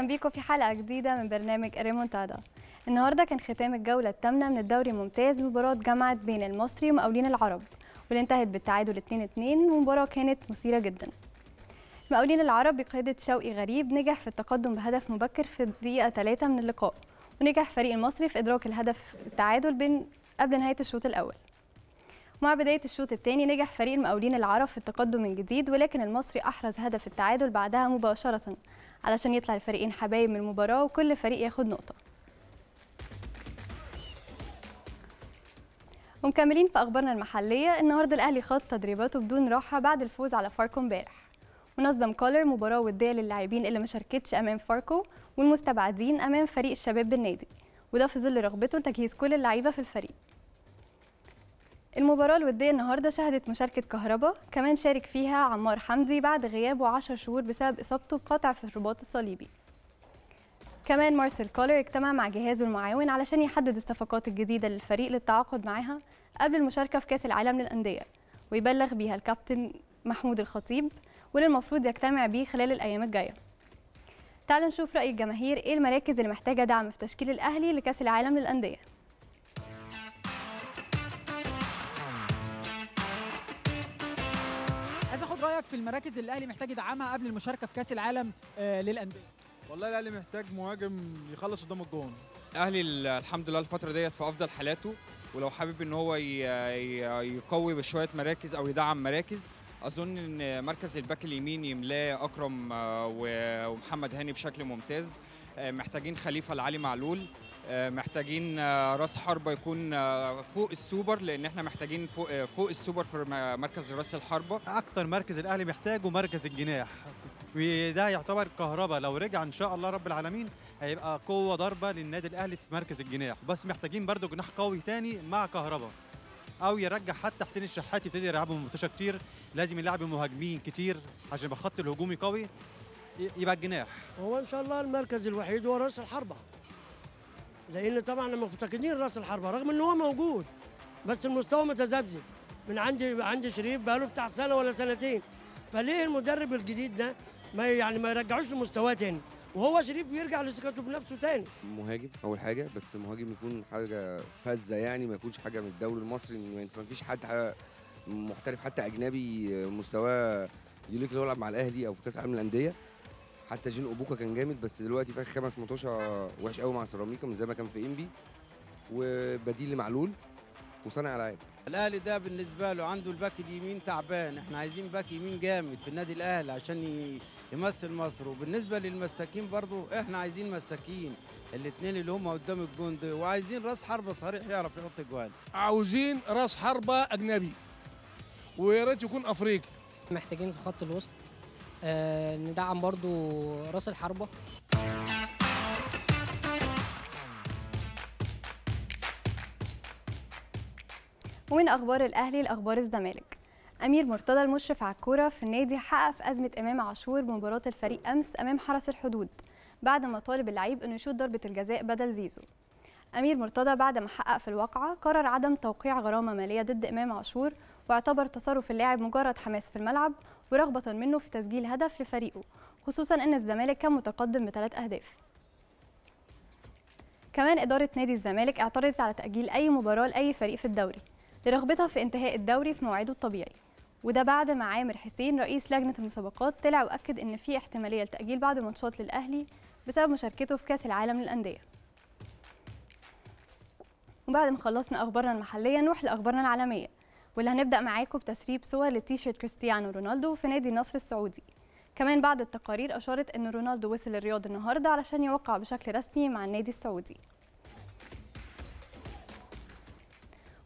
اهلا بيكم في حلقه جديده من برنامج ريمونتادا النهارده كان ختام الجوله الثامنه من الدوري الممتاز مباراه جمعت بين المصري ومقاولين العرب واللي انتهت بالتعادل 2-2 ومباراه كانت مثيره جدا مقاولين العرب بقياده شوقي غريب نجح في التقدم بهدف مبكر في الدقيقه 3 من اللقاء ونجح فريق المصري في ادراك الهدف التعادل بين قبل نهايه الشوط الاول مع بداية الشوط الثاني نجح فريق المقاولين العرب في التقدم من جديد ولكن المصري أحرز هدف التعادل بعدها مباشرة علشان يطلع الفريقين حبايب من المباراه وكل فريق ياخد نقطه ومكملين في اخبارنا المحليه النهارده الاهلي خاض تدريباته بدون راحه بعد الفوز على فاركو امبارح ونظم كولر مباراه وديه للاعبين اللي ما شاركتش امام فاركو والمستبعدين امام فريق الشباب بالنادي وده في ظل رغبته لتجهيز كل اللعيبه في الفريق المباراة الودية النهاردة شهدت مشاركة كهربا كمان شارك فيها عمار حمدي بعد غيابه 10 شهور بسبب إصابته بقطع في الرباط الصليبي كمان مارسيل كولر اجتمع مع جهازه المعاون علشان يحدد الصفقات الجديدة للفريق للتعاقد معاها قبل المشاركة في كأس العالم للأندية ويبلغ بيها الكابتن محمود الخطيب واللي المفروض يجتمع بيه خلال الأيام الجاية تعالوا نشوف رأي الجماهير إيه المراكز اللي محتاجة دعم في تشكيل الأهلي لكأس العالم للأندية اخد رايك في المراكز اللي الاهلي محتاج يدعمها قبل المشاركه في كاس العالم آه، للانديه والله الاهلي محتاج مهاجم يخلص قدام الجون الاهلي الحمد لله الفتره ديت في افضل حالاته ولو حابب ان هو يقوي بشويه مراكز او يدعم مراكز اظن ان مركز الباك اليمين يملاه اكرم آه، ومحمد هاني بشكل ممتاز آه، محتاجين خليفه لعلي معلول آه، محتاجين آه، راس حربة يكون آه، فوق السوبر لان احنا محتاجين فوق, فوق السوبر في مركز راس الحربة اكتر مركز الاهلي محتاجه مركز الجناح وده يعتبر كهربا لو رجع ان شاء الله رب العالمين هيبقى قوه ضربه للنادي الاهلي في مركز الجناح بس محتاجين برضو جناح قوي تاني مع كهربا او يرجع حتى حسين الشحات يبتدي يلعبوا متوشه كتير لازم يلعب مهاجمين كتير عشان يبقى خط الهجومي قوي يبقى الجناح هو ان شاء الله المركز الوحيد هو راس الحربه لان طبعا مفتقدين راس الحربه رغم ان هو موجود بس المستوى متذبذب من عندي عندي شريف بقاله بتاع سنه ولا سنتين فليه المدرب الجديد ده ما يعني ما يرجعوش لمستواه تاني وهو شريف بيرجع لثقته بنفسه تاني مهاجم اول حاجه بس مهاجم يكون حاجه فذه يعني ما يكونش حاجه من الدوري المصري ما فيش حد محترف حتى اجنبي مستواه يقول لك يلعب مع الاهلي او في كاس العالم للانديه حتى جين اوبوكا كان جامد بس دلوقتي في اخر خمس ماتشات آه، وحش قوي مع سيراميكا مش زي ما كان في انبي وبديل لمعلول وصانع العاب الاهلي ده بالنسبه له عنده الباك اليمين تعبان احنا عايزين باك يمين جامد في النادي الاهلي عشان يمثل مصر وبالنسبه للمساكين برضو احنا عايزين مساكين الاثنين اللي هم قدام الجون وعايزين راس حربه صريح يعرف يحط اجوان عاوزين راس حربه اجنبي ويا ريت يكون افريقي محتاجين في خط الوسط آه، ندعم برضو راس الحربة ومن أخبار الأهلي لأخبار الزمالك أمير مرتضى المشرف على الكورة في النادي حقق في أزمة إمام عاشور بمباراه الفريق أمس أمام حرس الحدود بعد ما طالب اللعيب أنه يشوط ضربة الجزاء بدل زيزو أمير مرتضى بعد ما حقق في الواقعة قرر عدم توقيع غرامة مالية ضد إمام عاشور واعتبر تصرف اللاعب مجرد حماس في الملعب ورغبة منه في تسجيل هدف لفريقه خصوصا أن الزمالك كان متقدم بثلاث أهداف كمان إدارة نادي الزمالك اعترضت على تأجيل أي مباراة لأي فريق في الدوري لرغبتها في انتهاء الدوري في موعده الطبيعي وده بعد ما عامر حسين رئيس لجنة المسابقات طلع وأكد إن في احتمالية لتأجيل بعض الماتشات للأهلي بسبب مشاركته في كأس العالم للأندية وبعد ما خلصنا أخبارنا المحلية نروح لأخبارنا العالمية واللي هنبدا معاكم بتسريب صور لتيشيرت كريستيانو رونالدو في نادي النصر السعودي كمان بعض التقارير اشارت ان رونالدو وصل الرياض النهارده علشان يوقع بشكل رسمي مع النادي السعودي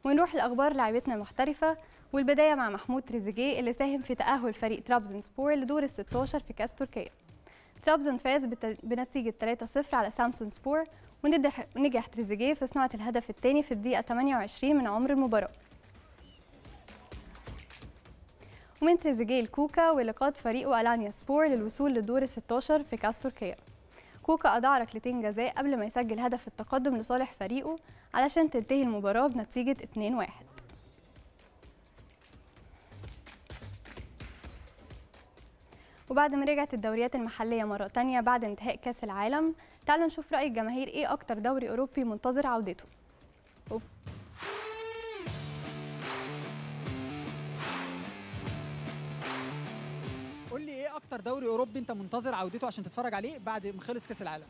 ونروح لاخبار لعيبتنا المحترفه والبدايه مع محمود تريزيجيه اللي ساهم في تاهل فريق ترابزن سبور لدور ال 16 في كاس تركيا ترابزن فاز بنتيجه 3-0 على سامسون سبور ونجح تريزيجيه في صناعه الهدف الثاني في الدقيقه 28 من عمر المباراه ومن تريزيجيه الكوكا ولقاد فريقه ألانيا سبور للوصول لدور ال 16 في كاس تركيا كوكا أضاع ركلتين جزاء قبل ما يسجل هدف التقدم لصالح فريقه علشان تنتهي المباراة بنتيجة 2-1 وبعد ما رجعت الدوريات المحلية مرة تانية بعد انتهاء كاس العالم تعالوا نشوف رأي الجماهير ايه أكتر دوري أوروبي منتظر عودته ايه اكتر دوري اوروبي انت منتظر عودته عشان تتفرج عليه بعد ما خلص كاس العالم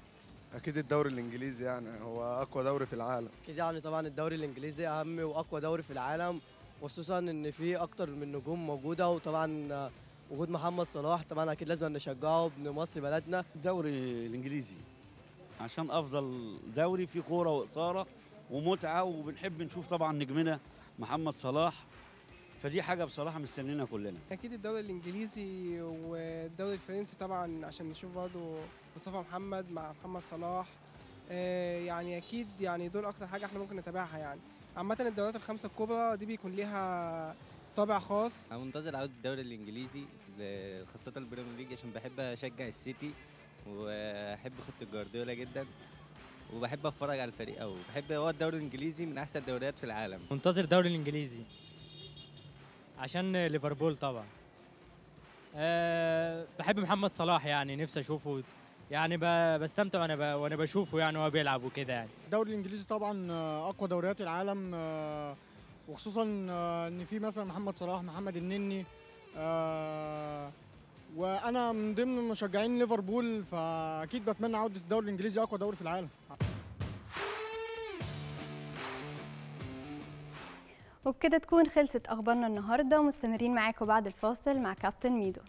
اكيد الدوري الانجليزي يعني هو اقوى دوري في العالم اكيد يعني طبعا الدوري الانجليزي اهم واقوى دوري في العالم خصوصا ان في اكتر من نجوم موجوده وطبعا وجود محمد صلاح طبعا اكيد لازم نشجعه ابن مصر بلدنا الدوري الانجليزي عشان افضل دوري فيه كوره واثاره ومتعه وبنحب نشوف طبعا نجمنا محمد صلاح فدي حاجه بصراحه مستنينا كلنا اكيد الدوري الانجليزي والدوري الفرنسي طبعا عشان نشوف برضه مصطفى محمد مع محمد صلاح آه، يعني اكيد يعني دول اكتر حاجه احنا ممكن نتابعها يعني عامه الدوريات الخمسه الكبرى دي بيكون ليها طابع خاص انا منتظر عوده الدوري الانجليزي خاصه البريمير ليج عشان بحب اشجع السيتي واحب خطه جوارديولا جدا وبحب اتفرج على الفريق قوي بحب هو الدوري الانجليزي من احسن الدوريات في العالم منتظر الدوري الانجليزي عشان ليفربول طبعا أه بحب محمد صلاح يعني نفسي اشوفه يعني بستمتع وانا وانا بشوفه يعني وهو بيلعب وكده يعني الدوري الانجليزي طبعا آه، اقوى دوريات العالم آه، وخصوصا آه، ان في مثلا محمد صلاح محمد النني وانا من ضمن مشجعين ليفربول فاكيد بتمنى عوده الدوري الانجليزي اقوى دوري في العالم وبكده تكون خلصت اخبارنا النهارده ومستمرين معاكم بعد الفاصل مع كابتن ميدو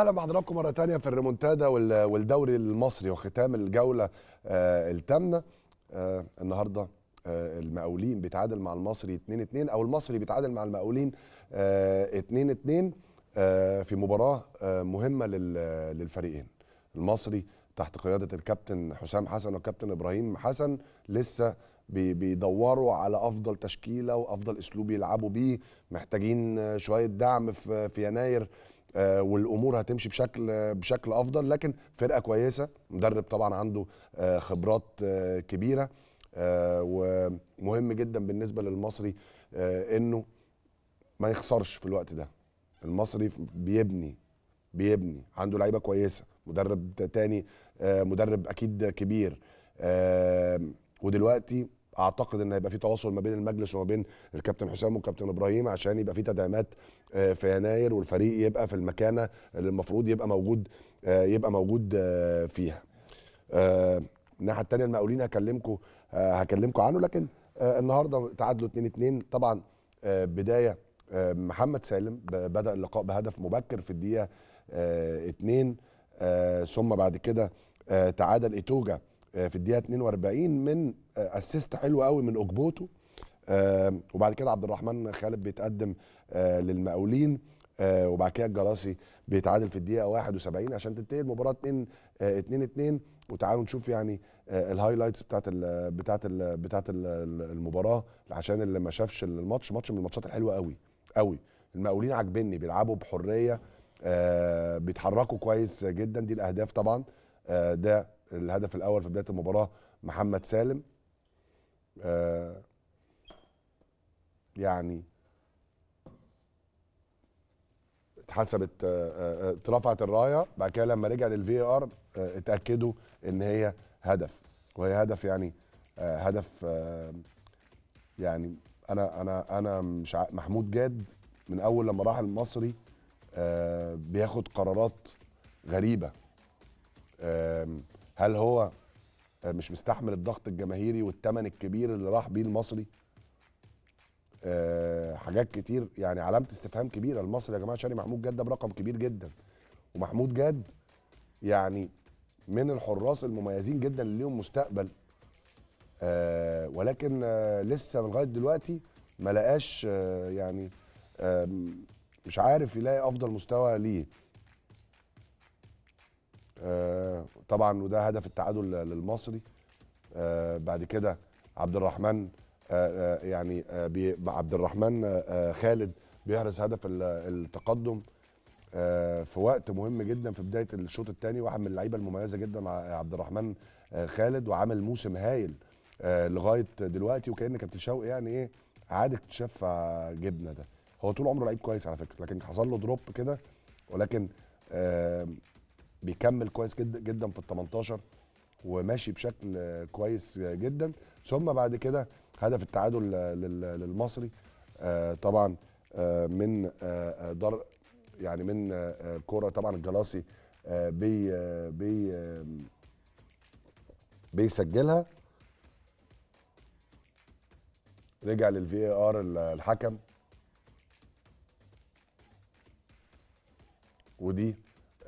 اهلا بحضراتكم مره ثانيه في الريمونتادا والدوري المصري وختام الجوله آه، الثامنه آه، النهارده آه، المقاولين بيتعادل مع المصري 2 2 او المصري بيتعادل مع المقاولين 2 2 في مباراه مهمه للفريقين المصري تحت قياده الكابتن حسام حسن والكابتن ابراهيم حسن لسه بيدوروا على افضل تشكيله وافضل اسلوب يلعبوا بيه محتاجين شويه دعم في يناير آه، والامور هتمشي بشكل بشكل افضل لكن فرقه كويسه مدرب طبعا عنده آه، خبرات آه، كبيره ومهم جدا بالنسبه للمصري انه ما يخسرش في الوقت ده المصري بيبني بيبني عنده لعيبه كويسه مدرب تاني مدرب اكيد كبير ودلوقتي اعتقد ان هيبقى في تواصل ما بين المجلس وما بين الكابتن حسام والكابتن ابراهيم عشان يبقى في تدعيمات آه، في يناير والفريق يبقى في المكانه اللي المفروض يبقى موجود آه، يبقى موجود آه، فيها الناحيه الثانيه المقاولين هكلمكم هكلمكم عنه لكن النهارده تعادلوا 2 2 طبعا بدايه محمد سالم بدا اللقاء بهدف مبكر في الدقيقه 2 ثم بعد كده تعادل ايتوجا في الدقيقه 42 من اسيست آه، حلو قوي من اوجبوتو وبعد كده عبد الرحمن خالد بيتقدم آه، للمقاولين آه، وبعد كده الجراسي بيتعادل في الدقيقه 71 عشان تنتهي المباراه 2 2 2 وتعالوا نشوف يعني الهايلايتس بتاعت الـ بتاعت الـ بتاعت المباراه عشان اللي ما شافش الماتش ماتش من الماتشات الحلوه قوي قوي المقاولين عاجبني بيلعبوا بحريه بيتحركوا كويس جدا دي الاهداف طبعا ده الهدف الاول في بدايه المباراه محمد سالم آه، يعني اتحسبت آه، آه، اترفعت الرايه بعد كده لما رجع للفي ار اتاكدوا ان هي هدف وهي هدف يعني هدف يعني انا انا انا مش محمود جاد من اول لما راح المصري بياخد قرارات غريبه هل هو آه، مش مستحمل الضغط الجماهيري والتمن الكبير اللي راح بيه المصري آه، حاجات كتير يعني علامه استفهام كبيره المصري يا جماعه شاري محمود جد ده برقم كبير جدا ومحمود جد يعني من الحراس المميزين جدا اللي ليهم مستقبل آه، ولكن لسه لغايه دلوقتي ما لقاش يعني مش عارف يلاقي افضل مستوى ليه آه، طبعا وده هدف التعادل للمصري آه، بعد كده عبد الرحمن آه، يعني عبد الرحمن خالد بيحرز هدف التقدم في وقت مهم جدا في بدايه الشوط الثاني واحد من اللعيبه المميزه جدا عبد الرحمن خالد وعامل موسم هايل لغايه دلوقتي وكان كابتن شوقي يعني ايه عاد اكتشاف جبنه ده هو طول عمره لعيب كويس على فكره لكن حصل له دروب كده ولكن بيكمل كويس جدا جدا في ال 18 وماشي بشكل كويس جدا ثم بعد كده هدف التعادل للمصري آه، طبعا آه، من آه، در يعني من كوره طبعا الجلاسي بي بي بيسجلها رجع للفي اي ار الحكم ودي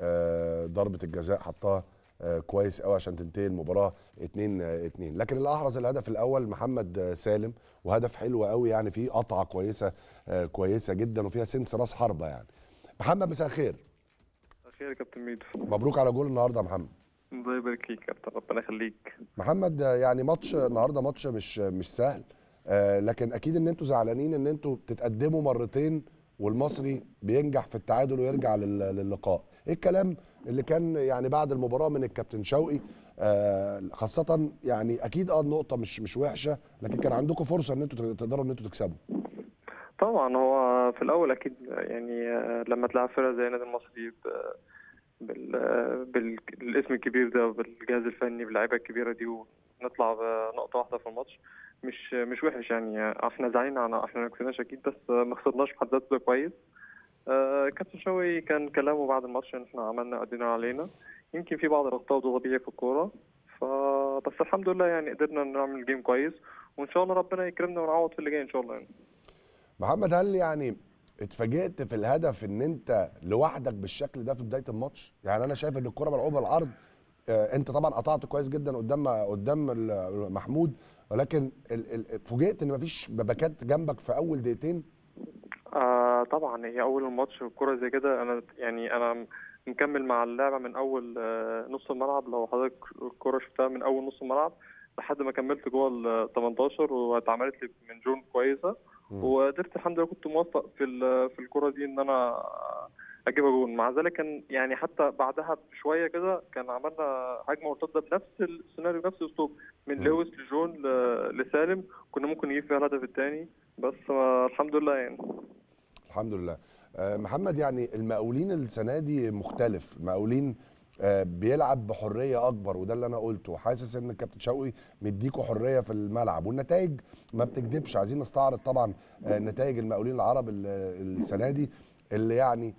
آه، ضربه الجزاء حطها آه، كويس قوي عشان تنتهي المباراه 2 2 آه، لكن اللي احرز الهدف الاول محمد سالم وهدف حلو قوي يعني فيه قطعه كويسه كويسه جدا وفيها سنس راس حربه يعني محمد مساء الخير الخير يا كابتن ميدو مبروك على جول النهارده يا محمد الله يبارك فيك يا كابتن ربنا يخليك محمد يعني ماتش النهارده ماتش مش مش سهل لكن اكيد ان انتوا زعلانين ان انتوا بتتقدموا مرتين والمصري بينجح في التعادل ويرجع للقاء ايه الكلام اللي كان يعني بعد المباراه من الكابتن شوقي آه خاصه يعني اكيد اه النقطه مش مش وحشه لكن كان عندكم فرصه ان انتوا تقدروا ان انتوا تكسبوا طبعا هو في الاول اكيد يعني آه، لما تلعب فرقه زي النادي المصري آه، بالاسم الكبير ده بالجهاز الفني باللعيبه الكبيره دي ونطلع بنقطه واحده في الماتش مش مش وحش يعني آه، احنا زعلنا احنا ما كسبناش اكيد بس ما خسرناش بحد ذاته كويس آه، كابتن شوقي كان كلامه بعد الماتش ان احنا عملنا ادينا علينا يمكن في بعض الاخطاء طبيعي في الكوره ف بس الحمد لله يعني قدرنا نعمل جيم كويس وان شاء الله ربنا يكرمنا ونعوض في اللي جاي ان شاء الله يعني محمد هل يعني اتفاجئت في الهدف ان انت لوحدك بالشكل ده في بدايه الماتش يعني انا شايف ان الكره ملعوبه العرض آه، انت طبعا قطعت كويس جدا قدام قدام محمود ولكن فوجئت ان مفيش باكات جنبك في اول دقيقتين آه طبعا هي اول الماتش الكوره زي كده انا يعني انا مكمل مع اللعبه من اول آه نص الملعب لو حضرتك الكره شفتها من اول نص الملعب لحد ما كملت جوه ال 18 واتعملت لي من جون كويسه وقدرت الحمد لله كنت موفق في في الكره دي ان انا اجيبها جون مع ذلك كان يعني حتى بعدها بشويه كده كان عملنا هجمه مرتده بنفس السيناريو نفس الاسلوب من لويس لجون لسالم كنا ممكن نجيب فيها الهدف الثاني بس آه، الحمد لله يعني الحمد لله آه، محمد يعني المقاولين السنه دي مختلف المقاولين آه، بيلعب بحريه اكبر وده اللي انا قلته حاسس ان كابتن شوقي مديكوا حريه في الملعب والنتائج ما بتكذبش عايزين نستعرض طبعا آه، نتائج المقاولين العرب السنه دي اللي يعني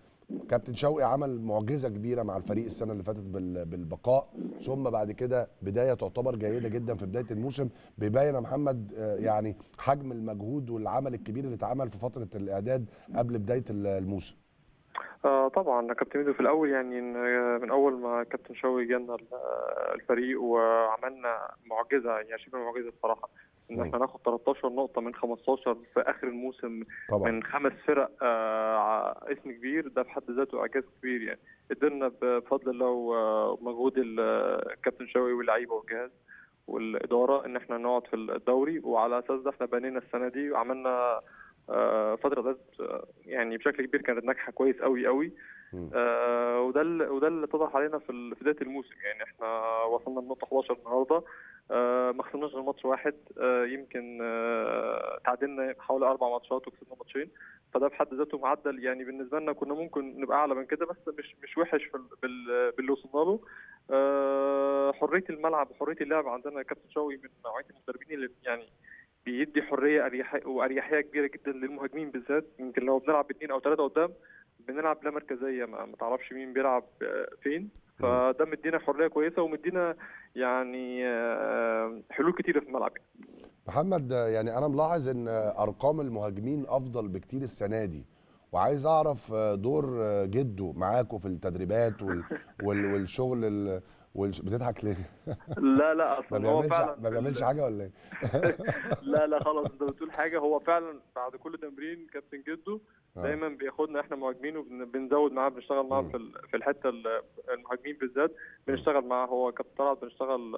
كابتن شوقي عمل معجزه كبيره مع الفريق السنه اللي فاتت بالبقاء ثم بعد كده بدايه تعتبر جيده جدا في بدايه الموسم بيبين يا محمد آه، يعني حجم المجهود والعمل الكبير اللي اتعمل في فتره الاعداد قبل بدايه الموسم آه طبعا كابتن ميدو في الاول يعني آه، من اول ما كابتن شوقي جانا آه، الفريق وعملنا معجزه يعني شبه معجزه بصراحه ان احنا ناخد 13 نقطه من 15 في اخر الموسم طبعا. من خمس فرق آه اسم كبير ده في حد ذاته اعجاز كبير يعني قدرنا بفضل الله ومجهود الكابتن شوقي واللعيبه والجهاز والاداره ان احنا نقعد في الدوري وعلى اساس ده احنا بنينا السنه دي وعملنا آه، فتره ذات آه، يعني بشكل كبير كانت ناجحه كويس قوي قوي آه وده وده اللي اتضح علينا في بدايه الموسم يعني احنا وصلنا لنقطه 11 النهارده آه، ما خسرناش غير ماتش واحد آه، يمكن آه، تعادلنا حوالي اربع ماتشات وكسبنا ماتشين فده في حد ذاته معدل يعني بالنسبه لنا كنا ممكن نبقى اعلى من كده بس مش مش وحش باللي وصلنا له حريه الملعب وحريه اللعب عندنا كابتن شوقي من نوعيه المدربين اللي يعني بيدي حريه واريحيه كبيره جدا للمهاجمين بالذات يمكن لو بنلعب باثنين او ثلاثه قدام بنلعب لا مركزيه ما تعرفش مين بيلعب آه، فين فده مدينا حريه كويسه ومدينا يعني آه، حلول كتيره في الملعب محمد يعني انا ملاحظ ان ارقام المهاجمين افضل بكتير السنه دي وعايز اعرف دور جده معاكم في التدريبات والشغل والش... بتضحك ليه؟ لا لا اصلا هو فعلا ما بيعملش حاجه ولا ايه؟ لا لا خلاص انت بتقول حاجه هو فعلا بعد كل تمرين كابتن جدو آه. دايما بياخدنا احنا مهاجمين وبنزود معاه بنشتغل معاه في في الحته المهاجمين بالذات بنشتغل معاه هو كابتن طلعت بنشتغل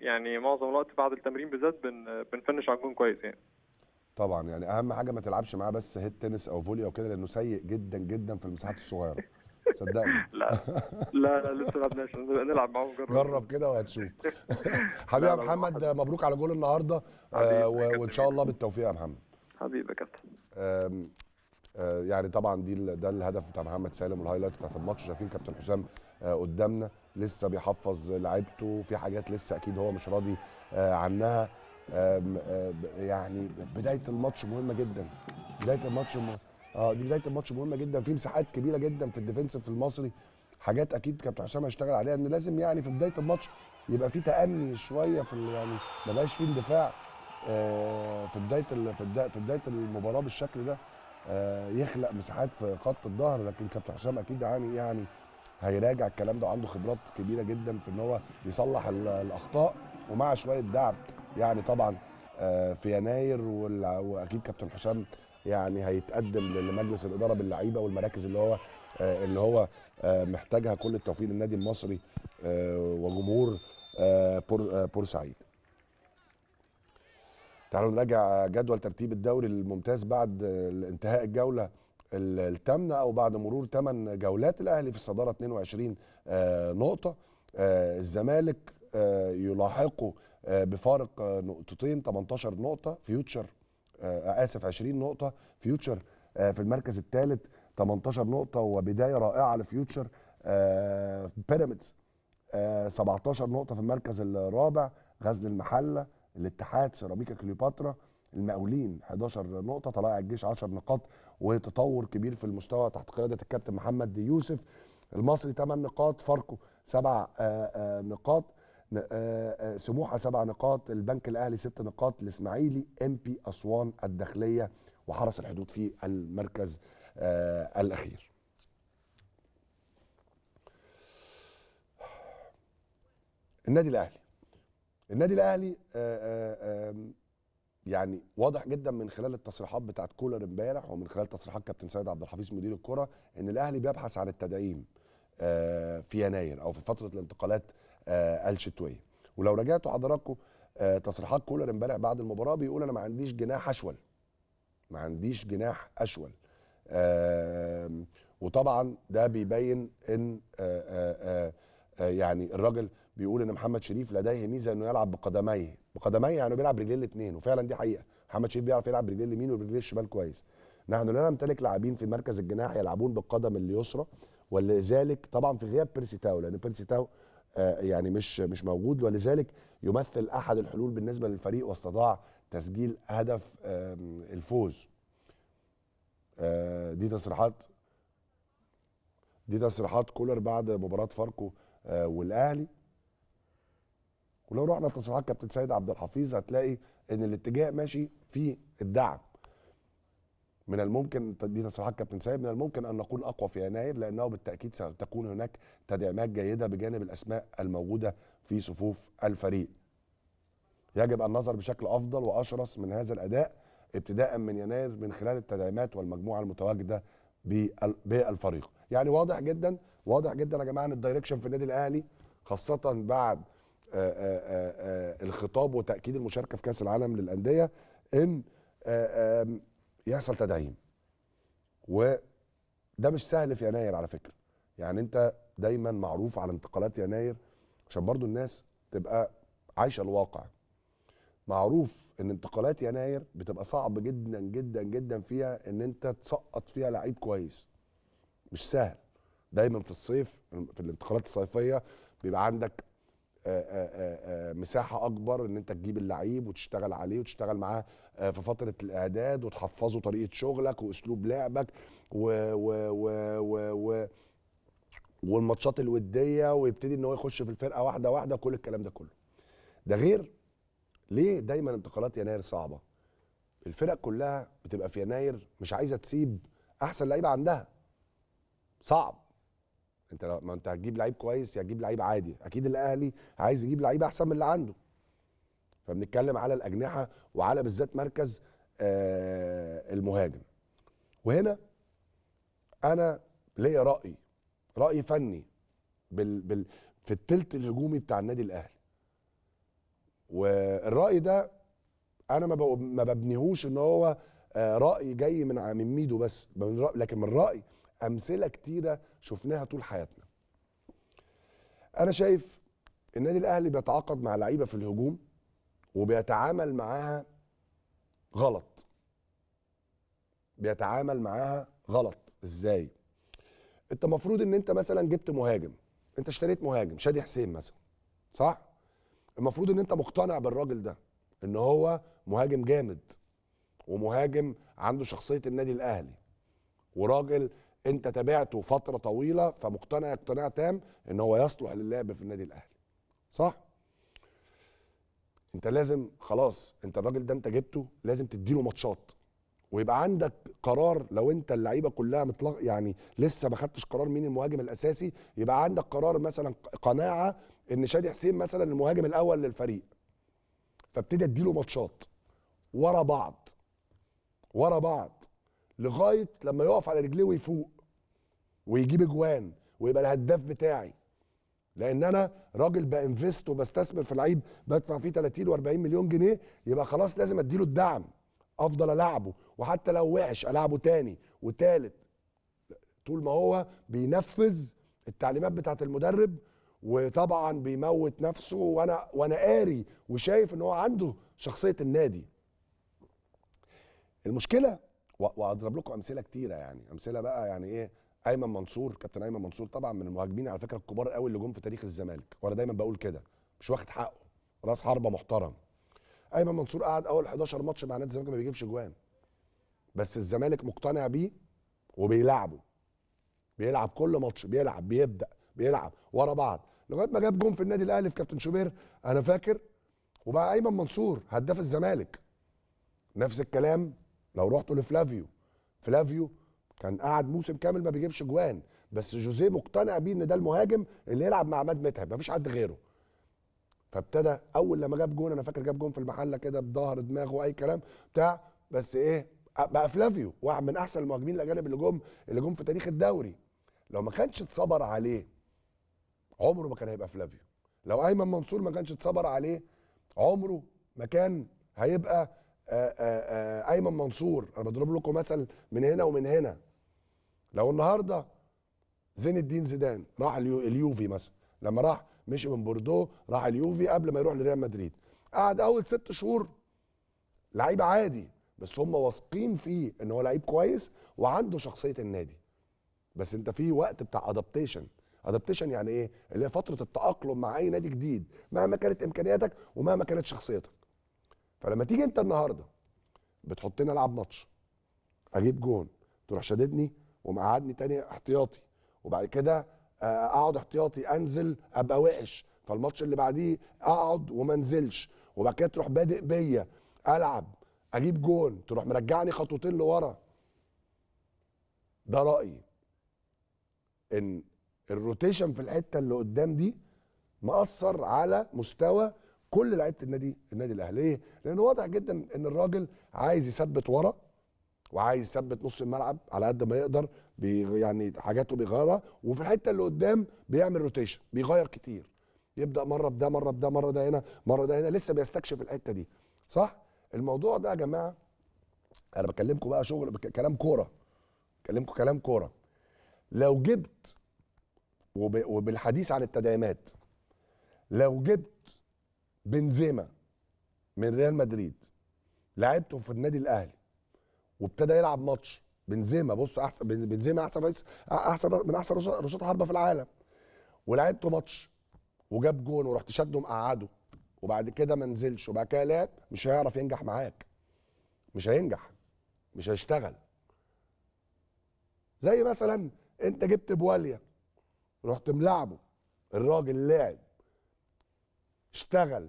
يعني معظم الوقت بعد التمرين بالذات بن... بنفنش على الجون كويس يعني طبعا يعني اهم حاجه ما تلعبش معاه بس هيت تنس او فولي او كده لانه سيء جدا جدا في المساحات الصغيره صدقني لا لا لا لسه ما لعبناش نلعب معاهم جرب جرب كده وهتشوف حبيبي يا محمد مبروك على جول النهارده آه وان شاء الله بالتوفيق يا محمد حبيبي يا كابتن آه، يعني طبعا دي ده الهدف بتاع محمد سالم والهايلايت بتاعت الماتش شايفين كابتن حسام آه، قدامنا لسه بيحفظ لعيبته في حاجات لسه اكيد هو مش راضي آه، عنها يعني بدايه الماتش مهمه جدا بدايه الماتش مهمة اه دي بدايه الماتش مهمه جدا في مساحات كبيره جدا في الديفنسيف المصري حاجات اكيد كابتن حسام هيشتغل عليها ان لازم يعني في بدايه الماتش يبقى في تأني شويه في يعني ما بقاش في اندفاع آه في بدايه في بدايه في بدايه المباراه بالشكل ده آه يخلق مساحات في خط الظهر لكن كابتن حسام اكيد يعني إيه يعني هيراجع الكلام ده عنده خبرات كبيره جدا في ان هو يصلح الاخطاء ومع شويه دعم يعني طبعا آه، في يناير واكيد كابتن حسام يعني هيتقدم لمجلس الاداره باللعيبه والمراكز اللي هو آه، اللي هو آه، محتاجها كل التوفيق للنادي المصري آه، وجمهور بورسعيد. تعالوا نراجع جدول ترتيب الدوري الممتاز بعد انتهاء الجوله الثامنه او بعد مرور 8 جولات الاهلي في الصداره 22 نقطه الزمالك يلاحقه بفارق نقطتين 18 نقطه فيوتشر آه، آه، اسف 20 نقطه فيوتشر آه، في المركز الثالث 18 نقطه وبدايه رائعه لفيوتشر بيراميدز 17 نقطه في المركز الرابع غزل المحله الاتحاد سيراميكا كليوباترا المقاولين 11 نقطه طلائع الجيش 10 نقاط وتطور كبير في المستوى تحت قياده الكابتن محمد يوسف المصري 8 نقاط فاركو 7 نقاط آه، آه، سموحه سبع نقاط البنك الاهلي ست نقاط الاسماعيلي ام بي اسوان الداخليه وحرس الحدود في المركز آه، الاخير النادي الاهلي النادي الاهلي يعني واضح جدا من خلال التصريحات بتاعت كولر امبارح ومن خلال تصريحات كابتن سيد عبد الحفيظ مدير الكره ان الاهلي بيبحث عن التدعيم في يناير او في فتره الانتقالات آه، الشتويه ولو رجعتوا حضراتكم آه، تصريحات كولر امبارح بعد المباراه بيقول انا ما عنديش جناح اشول ما عنديش جناح اشول وطبعا ده بيبين ان آه، يعني الراجل بيقول ان محمد شريف لديه ميزه انه يلعب بقدميه بقدميه يعني بيلعب برجليه الاثنين وفعلا دي حقيقه محمد شريف بيعرف يلعب برجليه اليمين وبرجليه الشمال كويس نحن لا نمتلك لاعبين في مركز الجناح يلعبون بالقدم اليسرى ولذلك طبعا في غياب بيرسي تاو لان بيرسي تاو آه، يعني مش مش موجود ولذلك يمثل احد الحلول بالنسبه للفريق واستطاع تسجيل هدف الفوز آه، دي تصريحات دي تصريحات كولر بعد مباراه فاركو آه، والاهلي ولو رحنا لتصريحات كابتن سيد عبد الحفيظ هتلاقي ان الاتجاه ماشي في الدعم من الممكن دي تصريحات كابتن سيد من الممكن ان نقول اقوى في يناير لانه بالتاكيد ستكون هناك تدعيمات جيده بجانب الاسماء الموجوده في صفوف الفريق. يجب النظر بشكل افضل واشرس من هذا الاداء ابتداء من يناير من خلال التدعيمات والمجموعه المتواجده بالفريق. يعني واضح جدا واضح جدا يا جماعه ان الدايركشن في النادي الاهلي خاصه بعد آآ آآ آآ الخطاب وتاكيد المشاركه في كاس العالم للانديه ان يحصل تدعيم وده مش سهل في يناير على فكره يعني انت دايما معروف على انتقالات يناير عشان برضو الناس تبقى عايشه الواقع معروف ان انتقالات يناير بتبقى صعب جدا جدا جدا فيها ان انت تسقط فيها لعيب كويس مش سهل دايما في الصيف في الانتقالات الصيفيه بيبقى عندك آه، آه، آه، مساحه اكبر ان انت تجيب اللعيب وتشتغل عليه وتشتغل معاه في فتره الاعداد وتحفظه طريقه شغلك واسلوب لعبك و, و, و, و, و والماتشات الوديه ويبتدي ان هو يخش في الفرقه واحده واحده كل الكلام ده كله ده غير ليه دايما انتقالات يناير صعبه الفرق كلها بتبقى في يناير مش عايزه تسيب احسن لعيبه عندها صعب انت لو ما انت هتجيب لعيب كويس يا هتجيب لعيب عادي اكيد الاهلي عايز يجيب لعيب احسن من اللي عنده فبنتكلم على الاجنحه وعلى بالذات مركز آه المهاجم وهنا انا ليا راي راي فني بال بال في التلت الهجومي بتاع النادي الاهلي والراي ده انا ما ما ببنيهوش ان هو آه، راي جاي من من ميدو بس لكن من راي امثله كتيره شفناها طول حياتنا انا شايف النادي الاهلي بيتعاقد مع لعيبه في الهجوم وبيتعامل معاها غلط بيتعامل معاها غلط ازاي انت المفروض ان انت مثلا جبت مهاجم انت اشتريت مهاجم شادي حسين مثلا صح المفروض ان انت مقتنع بالراجل ده ان هو مهاجم جامد ومهاجم عنده شخصيه النادي الاهلي وراجل انت تابعته فتره طويله فمقتنع اقتناع تام ان هو يصلح للعب في النادي الاهلي صح انت لازم خلاص انت الراجل ده انت جبته لازم تديله ماتشات ويبقى عندك قرار لو انت اللعيبه كلها متلغ يعني لسه ما خدتش قرار مين المهاجم الاساسي يبقى عندك قرار مثلا قناعه ان شادي حسين مثلا المهاجم الاول للفريق فابتدي اديله ماتشات ورا بعض ورا بعض لغايه لما يقف على رجليه ويفوق ويجيب اجوان ويبقى الهداف بتاعي لان انا راجل بانفست وبستثمر في لعيب بدفع فيه 30 و40 مليون جنيه يبقى خلاص لازم اديله الدعم افضل العبه وحتى لو وحش العبه تاني وتالت طول ما هو بينفذ التعليمات بتاعه المدرب وطبعا بيموت نفسه وانا وانا قاري وشايف ان هو عنده شخصيه النادي المشكله واضرب لكم امثله كتيره يعني امثله بقى يعني ايه ايمن منصور كابتن ايمن منصور طبعا من المهاجمين على فكره الكبار قوي اللي جم في تاريخ الزمالك وانا دايما بقول كده مش واخد حقه راس حربه محترم ايمن منصور قعد اول 11 ماتش مع نادي الزمالك ما بيجيبش جوان بس الزمالك مقتنع بيه وبيلعبه بيلعب كل ماتش بيلعب بيبدا بيلعب ورا بعض لغايه ما جاب جون في النادي الاهلي في كابتن شوبير انا فاكر وبقى ايمن منصور هداف الزمالك نفس الكلام لو رحتوا لفلافيو فلافيو كان قعد موسم كامل ما بيجيبش جوان بس جوزيه مقتنع بيه ان ده المهاجم اللي يلعب مع عماد متعب مفيش حد غيره فابتدى اول لما جاب جون انا فاكر جاب جون في المحله كده بظهر دماغه اي كلام بتاع بس ايه بقى فلافيو واحد من احسن المهاجمين الاجانب اللي جم اللي جم في تاريخ الدوري لو ما كانش اتصبر عليه عمره ما كان هيبقى فلافيو لو ايمن منصور ما كانش اتصبر عليه عمره ما كان هيبقى آه، آه، آه، ايمن منصور انا بضرب لكم مثل من هنا ومن هنا لو النهارده زين الدين زيدان راح اليوفي مثلا لما راح مشي من بوردو راح اليوفي قبل ما يروح لريال مدريد قعد اول ست شهور لعيب عادي بس هم واثقين فيه ان هو لعيب كويس وعنده شخصيه النادي بس انت في وقت بتاع ادابتيشن ادابتيشن يعني ايه اللي هي فتره التاقلم مع اي نادي جديد مهما كانت امكانياتك ومهما كانت شخصيتك فلما تيجي انت النهارده بتحطني العب ماتش اجيب جون تروح شاددني ومقعدني تاني احتياطي وبعد كده آه، اقعد احتياطي انزل ابقى وحش فالماتش اللي بعديه اقعد وما انزلش وبعد كده تروح بادئ بيا العب اجيب جون تروح مرجعني خطوتين لورا ده رايي ان الروتيشن في الحته اللي قدام دي مأثر على مستوى كل لعيبه النادي النادي الاهلي ليه؟ واضح جدا ان الراجل عايز يثبت ورا وعايز يثبت نص الملعب على قد ما يقدر يعني حاجاته بيغيرها وفي الحته اللي قدام بيعمل روتيشن بيغير كتير يبدا مره بده مره بده مره ده هنا مره ده هنا لسه بيستكشف الحته دي صح الموضوع ده يا جماعه انا بكلمكم بقى شغل بك... كلام كوره بكلمكم كلام كوره لو جبت وب... وبالحديث عن التدعيمات لو جبت بنزيما من ريال مدريد لعبته في النادي الاهلي وابتدى يلعب ماتش بنزيما بص احسن بنزيما احسن رئيس احسن من احسن رشاط حربه في العالم ولعبته ماتش وجاب جون ورحت شده مقعده وبعد كده ما نزلش وبعد كده لعب مش هيعرف ينجح معاك مش هينجح مش هيشتغل زي مثلا انت جبت بواليا رحت ملعبه الراجل لعب اشتغل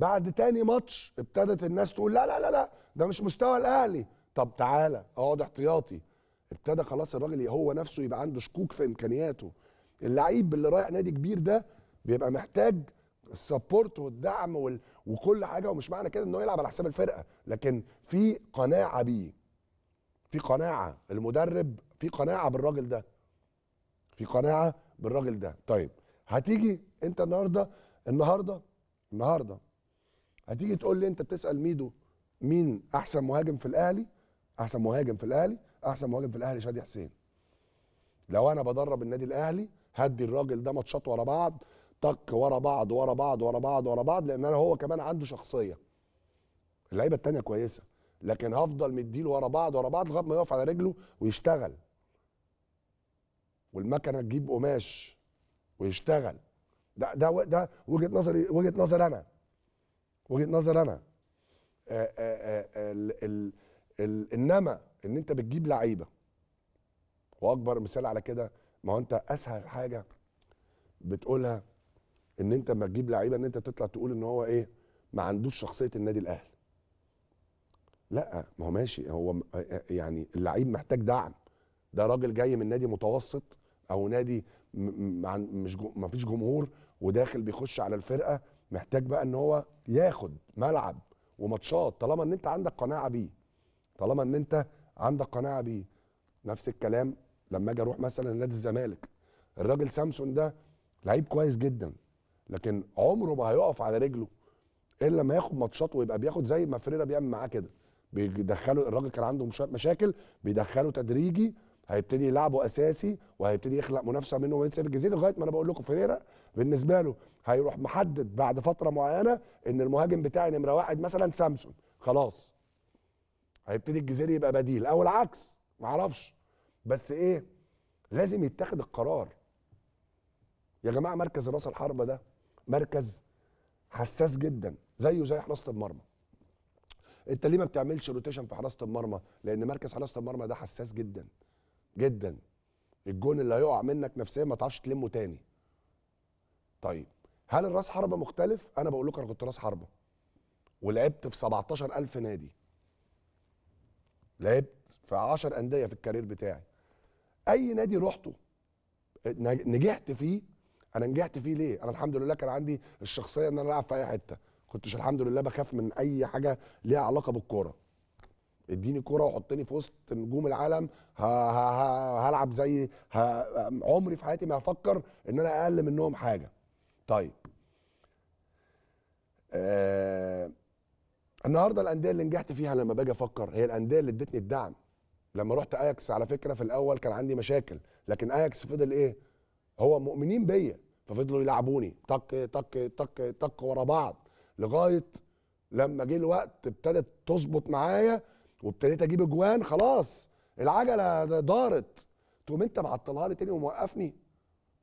بعد تاني ماتش ابتدت الناس تقول لا لا لا لا ده مش مستوى الاهلي طب تعالى اقعد احتياطي ابتدى خلاص الراجل هو نفسه يبقى عنده شكوك في امكانياته اللعيب اللي رايح نادي كبير ده بيبقى محتاج السبورت والدعم وال... وكل حاجه ومش معنى كده انه يلعب على حساب الفرقه لكن في قناعه بيه في قناعه المدرب في قناعه بالراجل ده في قناعه بالراجل ده طيب هتيجي انت النهارده النهارده النهارده هتيجي تقول لي انت بتسال ميدو مين احسن مهاجم في الاهلي احسن مهاجم في الاهلي احسن مهاجم في الاهلي شادي حسين لو انا بدرب النادي الاهلي هدي الراجل ده ماتشات ورا بعض طق ورا بعض ورا بعض ورا بعض ورا بعض لان انا هو كمان عنده شخصيه اللعيبه التانيه كويسه لكن هفضل مديله ورا بعض ورا بعض لغايه ما يقف على رجله ويشتغل والمكنه تجيب قماش ويشتغل ده ده ده وجهه نظري وجهه نظر انا وجهه نظر انا آآ آه، آآ آه، آه، ال ال الـ انما ان انت بتجيب لعيبه واكبر مثال على كده ما هو انت اسهل حاجه بتقولها ان انت ما تجيب لعيبه ان انت تطلع تقول ان هو ايه ما عندوش شخصيه النادي الاهلي لا ما هو ماشي هو يعني اللعيب محتاج دعم ده راجل جاي من نادي متوسط او نادي مش ما فيش جمهور وداخل بيخش على الفرقه محتاج بقى ان هو ياخد ملعب وماتشات طالما ان انت عندك قناعه بيه طالما ان انت عندك قناعه بيه نفس الكلام لما اجي اروح مثلا نادي الزمالك الراجل سامسون ده لعيب كويس جدا لكن عمره ما هيقف على رجله الا لما ياخد ماتشات ويبقى بياخد زي ما فريرا بيعمل معاه كده بيدخله الراجل كان عنده مشاكل بيدخله تدريجي هيبتدي يلعبه اساسي وهيبتدي يخلق منافسه منه وينسى الجزيرة لغايه ما انا بقول لكم فريرا بالنسبه له هيروح محدد بعد فتره معينه ان المهاجم بتاعي نمره واحد مثلا سامسون خلاص هيبتدي الجزيري يبقى بديل او العكس معرفش بس ايه لازم يتخذ القرار يا جماعه مركز راس الحربه ده مركز حساس جدا زيه زي حراسه المرمى انت ليه ما بتعملش روتيشن في حراسه المرمى لان مركز حراسه المرمى ده حساس جدا جدا الجون اللي هيقع منك نفسيا ما تعرفش تلمه تاني طيب هل الراس حربه مختلف انا بقول لكم انا كنت راس حربه ولعبت في 17000 نادي لعبت في 10 انديه في الكارير بتاعي اي نادي رحته نجحت فيه انا نجحت فيه ليه انا الحمد لله كان عندي الشخصيه ان انا العب في اي حته كنتش الحمد لله بخاف من اي حاجه ليها علاقه بالكوره اديني كوره وحطني في وسط نجوم العالم هلعب زي عمري في حياتي ما هفكر ان انا اقل منهم حاجه طيب آه النهارده الانديه اللي نجحت فيها لما باجي افكر هي الانديه اللي ادتني الدعم لما رحت اياكس على فكره في الاول كان عندي مشاكل لكن اياكس فضل ايه هو مؤمنين بيا ففضلوا يلعبوني طق طق طق طق ورا بعض لغايه لما جه الوقت ابتدت تظبط معايا وابتديت اجيب اجوان خلاص العجله دارت تقوم انت معطلها لي تاني وموقفني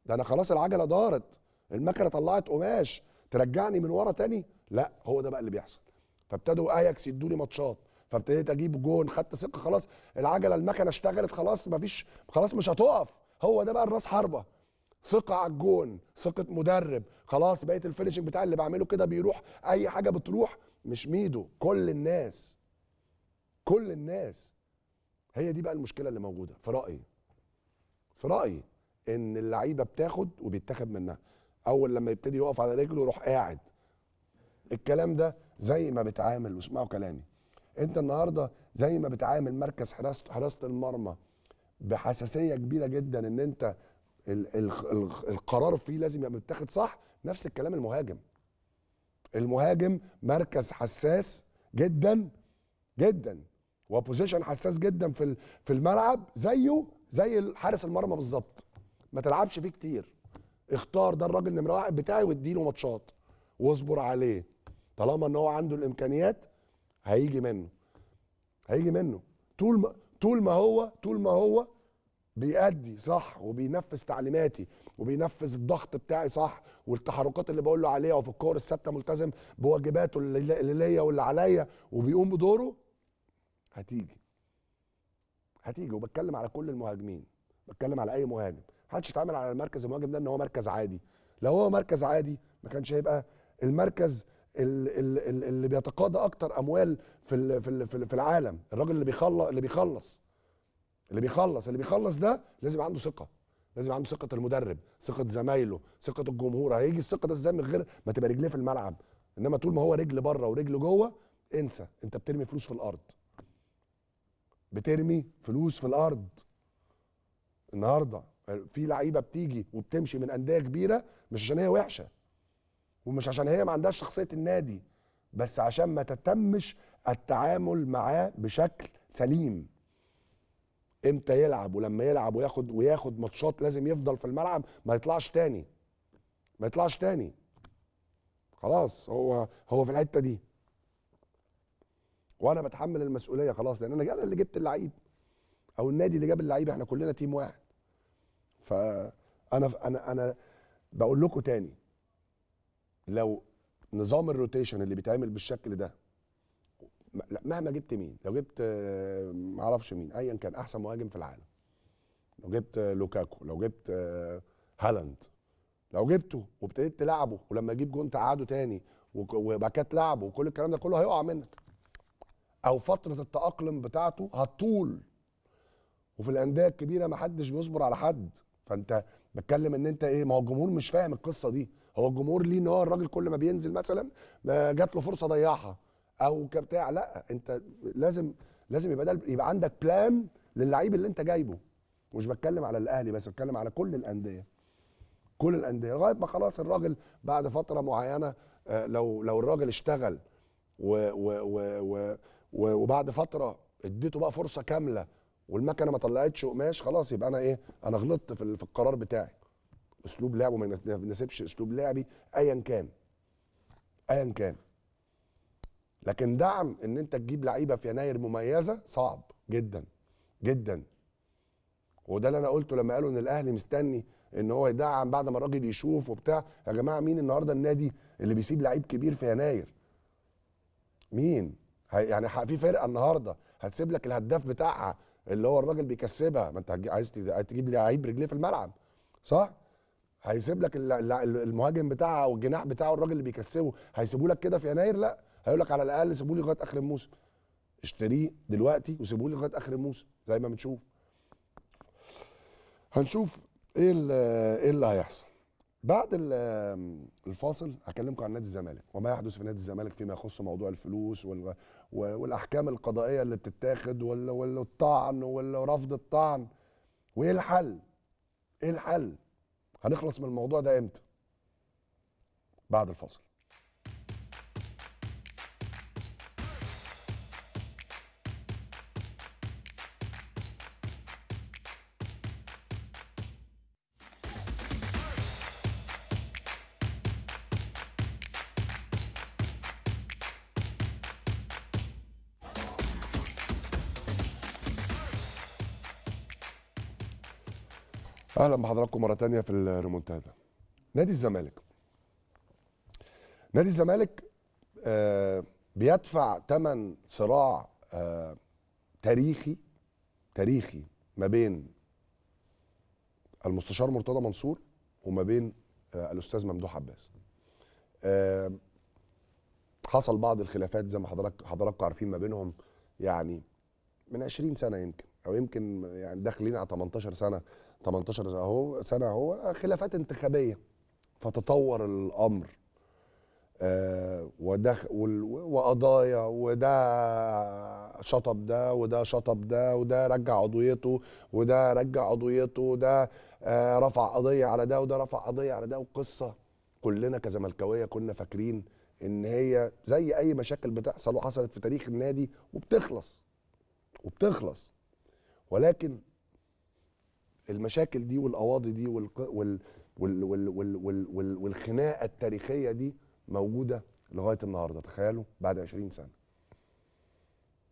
ده انا خلاص العجله دارت المكنه طلعت قماش ترجعني من ورا تاني لا هو ده بقى اللي بيحصل فابتدوا اياكس يدوني ماتشات فابتديت اجيب جون خدت ثقه خلاص العجله المكنه اشتغلت خلاص مفيش خلاص مش هتقف هو ده بقى الراس حربه ثقه على الجون ثقه مدرب خلاص بقيت الفينشنج بتاع اللي بعمله كده بيروح اي حاجه بتروح مش ميدو كل الناس كل الناس هي دي بقى المشكله اللي موجوده في رايي في رايي ان اللعيبه بتاخد وبيتاخد منها اول لما يبتدي يقف على رجله يروح قاعد الكلام ده زي ما بتعامل واسمعوا كلامي انت النهارده زي ما بتعامل مركز حراسه حراسه المرمى بحساسيه كبيره جدا ان انت الـ الـ الـ القرار فيه لازم يبقى متاخد صح نفس الكلام المهاجم المهاجم مركز حساس جدا جدا وبوزيشن حساس جدا في في الملعب زيه زي حارس المرمى بالظبط ما تلعبش فيه كتير اختار ده الراجل نمره واحد بتاعي واديله ماتشات واصبر عليه طالما ان هو عنده الامكانيات هيجي منه هيجي منه طول ما طول ما هو طول ما هو بيأدي صح وبينفذ تعليماتي وبينفذ الضغط بتاعي صح والتحركات اللي بقول له عليها وفي الكور الثابته ملتزم بواجباته اللي ليا واللي عليا وبيقوم بدوره هتيجي هتيجي وبتكلم على كل المهاجمين بتكلم على اي مهاجم حدش يتعامل على المركز المهاجم ده ان هو مركز عادي لو هو مركز عادي ما كانش هيبقى المركز اللي, اللي بيتقاضى اكتر اموال في في في العالم الراجل اللي بيخلص اللي بيخلص اللي بيخلص اللي بيخلص ده لازم عنده ثقه لازم عنده ثقه المدرب ثقه زمايله ثقه الجمهور هيجي الثقه ده ازاي من غير ما تبقى رجليه في الملعب انما طول ما هو رجل بره ورجل جوه انسى انت بترمي فلوس في الارض بترمي فلوس في الارض النهارده في لعيبه بتيجي وبتمشي من انديه كبيره مش عشان هي وحشه ومش عشان هي ما عندهاش شخصيه النادي بس عشان ما تتمش التعامل معاه بشكل سليم امتى يلعب ولما يلعب وياخد وياخد ماتشات لازم يفضل في الملعب ما يطلعش تاني ما يطلعش تاني خلاص هو هو في الحته دي وانا بتحمل المسؤوليه خلاص لان انا اللي جبت اللعيب او النادي اللي جاب اللعيب احنا كلنا تيم واحد فانا انا انا بقول لكم تاني لو نظام الروتيشن اللي بيتعمل بالشكل ده مهما جبت مين لو جبت آه، معرفش مين ايا كان احسن مهاجم في العالم لو جبت آه، لوكاكو لو جبت آه، هالاند لو جبته وابتديت تلعبه ولما يجيب جون تقعده تاني وبعد كده تلعبه وكل الكلام ده كله هيقع منك او فتره التاقلم بتاعته هتطول وفي الانديه الكبيره محدش بيصبر على حد فانت بتكلم ان انت ايه ما هو الجمهور مش فاهم القصه دي هو الجمهور ليه ان هو الراجل كل ما بينزل مثلا ما جات له فرصه ضيعها او كبتاع لا انت لازم لازم يبقى ده يبقى عندك بلان للعيب اللي انت جايبه مش بتكلم على الاهلي بس بتكلم على كل الانديه كل الانديه لغايه ما خلاص الراجل بعد فتره معينه آه، لو لو الراجل اشتغل و و و و وبعد فتره اديته بقى فرصه كامله والمكنه ما طلعتش قماش خلاص يبقى انا ايه انا غلطت في القرار بتاعي اسلوب لعبه ما يناسبش اسلوب لعبي ايا كان ايا كان لكن دعم ان انت تجيب لعيبه في يناير مميزه صعب جدا جدا وده اللي انا قلته لما قالوا ان الاهلي مستني ان هو يدعم بعد ما الراجل يشوف وبتاع يا جماعه مين النهارده النادي اللي بيسيب لعيب كبير في يناير مين يعني في فرقه النهارده هتسيب لك الهداف بتاعها اللي هو الراجل بيكسبها ما انت عايز تجيب لعيب رجليه في الملعب صح هيسيب لك المهاجم بتاعه او الجناح بتاعه الراجل اللي بيكسبه هيسيبوا لك كده في يناير لا هيقول لك على الاقل سيبوا لي لغايه اخر الموسم اشتريه دلوقتي وسيبوا لي لغايه اخر الموسم زي ما بنشوف هنشوف ايه اللي ايه اللي هيحصل بعد الفاصل هكلمكم عن نادي الزمالك وما يحدث في نادي الزمالك فيما يخص موضوع الفلوس والاحكام القضائيه اللي بتتاخد والطعن ورفض الطعن وايه الحل؟ ايه الحل؟ هنخلص من الموضوع ده امتى؟ بعد الفاصل اهلا بحضراتكم مره ثانيه في الريمونتادا نادي الزمالك نادي الزمالك آه بيدفع ثمن صراع آه تاريخي تاريخي ما بين المستشار مرتضى منصور وما بين آه الاستاذ ممدوح عباس آه حصل بعض الخلافات زي ما حضرتك حضراتكم عارفين ما بينهم يعني من 20 سنه يمكن او يمكن يعني داخلين على 18 سنه 18 اهو سنه اهو خلافات انتخابيه فتطور الامر آه ودخ وقضايا وده شطب ده وده شطب ده وده رجع عضويته وده رجع عضويته وده آه رفع قضيه على ده وده رفع قضيه على ده وقصه كلنا كزملكاويه كنا فاكرين ان هي زي اي مشاكل بتحصل وحصلت في تاريخ النادي وبتخلص وبتخلص ولكن المشاكل دي والقواضي دي والق... وال... وال... وال... وال... وال... وال... والخناقه التاريخيه دي موجوده لغايه النهارده تخيلوا بعد 20 سنه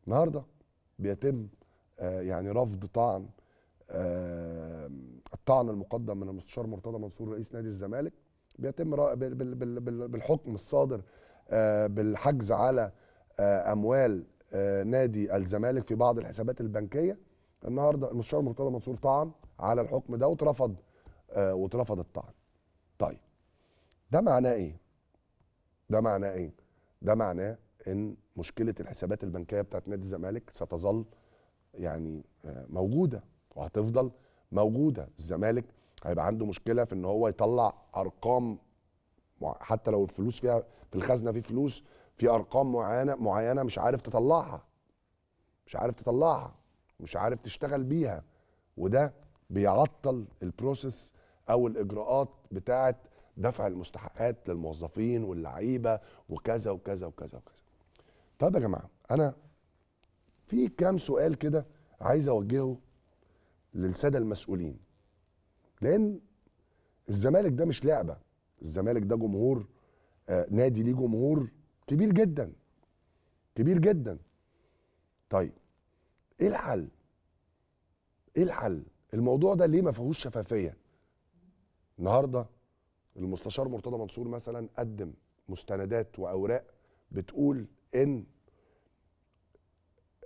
النهارده بيتم آه يعني رفض طعن آه الطعن المقدم من المستشار مرتضى منصور رئيس نادي الزمالك بيتم بالحكم الصادر آه بالحجز على آه اموال آه نادي الزمالك في بعض الحسابات البنكيه النهارده المستشار مرتضى منصور طعن على الحكم ده واترفض آه واترفض الطعن طيب ده معناه ايه ده معناه ايه ده معناه ان مشكله الحسابات البنكيه بتاعت نادي الزمالك ستظل يعني آه موجوده وهتفضل موجوده الزمالك هيبقى عنده مشكله في ان هو يطلع ارقام حتى لو الفلوس فيها في الخزنه في فلوس في ارقام معينه معينه مش عارف تطلعها مش عارف تطلعها مش عارف تشتغل بيها وده بيعطل البروسيس او الاجراءات بتاعه دفع المستحقات للموظفين واللعيبه وكذا وكذا وكذا وكذا. طب يا جماعه انا في كام سؤال كده عايز اوجهه للساده المسؤولين. لان الزمالك ده مش لعبه، الزمالك ده جمهور آه نادي ليه جمهور كبير جدا. كبير جدا. طيب ايه الحل؟ ايه الحل؟ الموضوع ده ليه ما فيهوش شفافيه النهارده المستشار مرتضى منصور مثلا قدم مستندات واوراق بتقول ان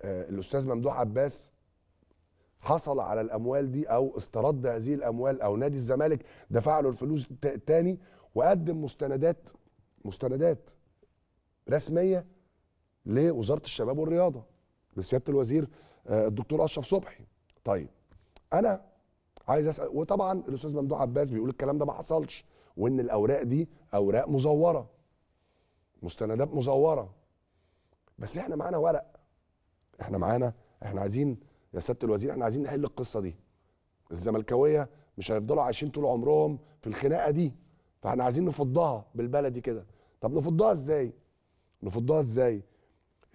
آه، الاستاذ ممدوح عباس حصل على الاموال دي او استرد هذه الاموال او نادي الزمالك دفع له الفلوس تاني وقدم مستندات مستندات رسميه لوزاره الشباب والرياضه لسياده الوزير آه، الدكتور اشرف صبحي طيب انا عايز اسال وطبعا الاستاذ ممدوح عباس بيقول الكلام ده ما حصلش وان الاوراق دي اوراق مزوره مستندات مزوره بس احنا معانا ورق احنا معانا احنا عايزين يا سياده الوزير احنا عايزين نحل القصه دي الزملكاويه مش هيفضلوا عايشين طول عمرهم في الخناقه دي فاحنا عايزين نفضها بالبلدي كده طب نفضها ازاي نفضها ازاي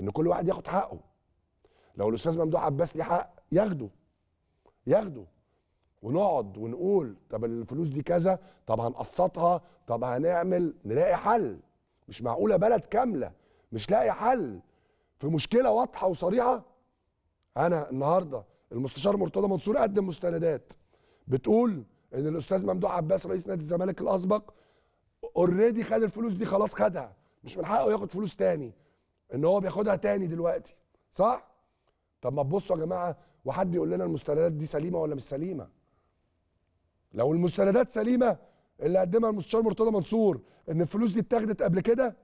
ان كل واحد ياخد حقه لو الاستاذ ممدوح عباس ليه حق ياخده ياخده ونقعد ونقول طب الفلوس دي كذا طب هنقسطها طب هنعمل نلاقي حل مش معقوله بلد كامله مش لاقي حل في مشكله واضحه وصريحه انا النهارده المستشار مرتضى منصور قدم مستندات بتقول ان الاستاذ ممدوح عباس رئيس نادي الزمالك الاسبق اوريدي خد الفلوس دي خلاص خدها مش من حقه ياخد فلوس تاني ان هو بياخدها تاني دلوقتي صح طب ما تبصوا يا جماعه وحد يقول لنا المستندات دي سليمه ولا مش سليمه لو المستندات سليمه اللي قدمها المستشار مرتضى منصور ان الفلوس دي اتاخدت قبل كده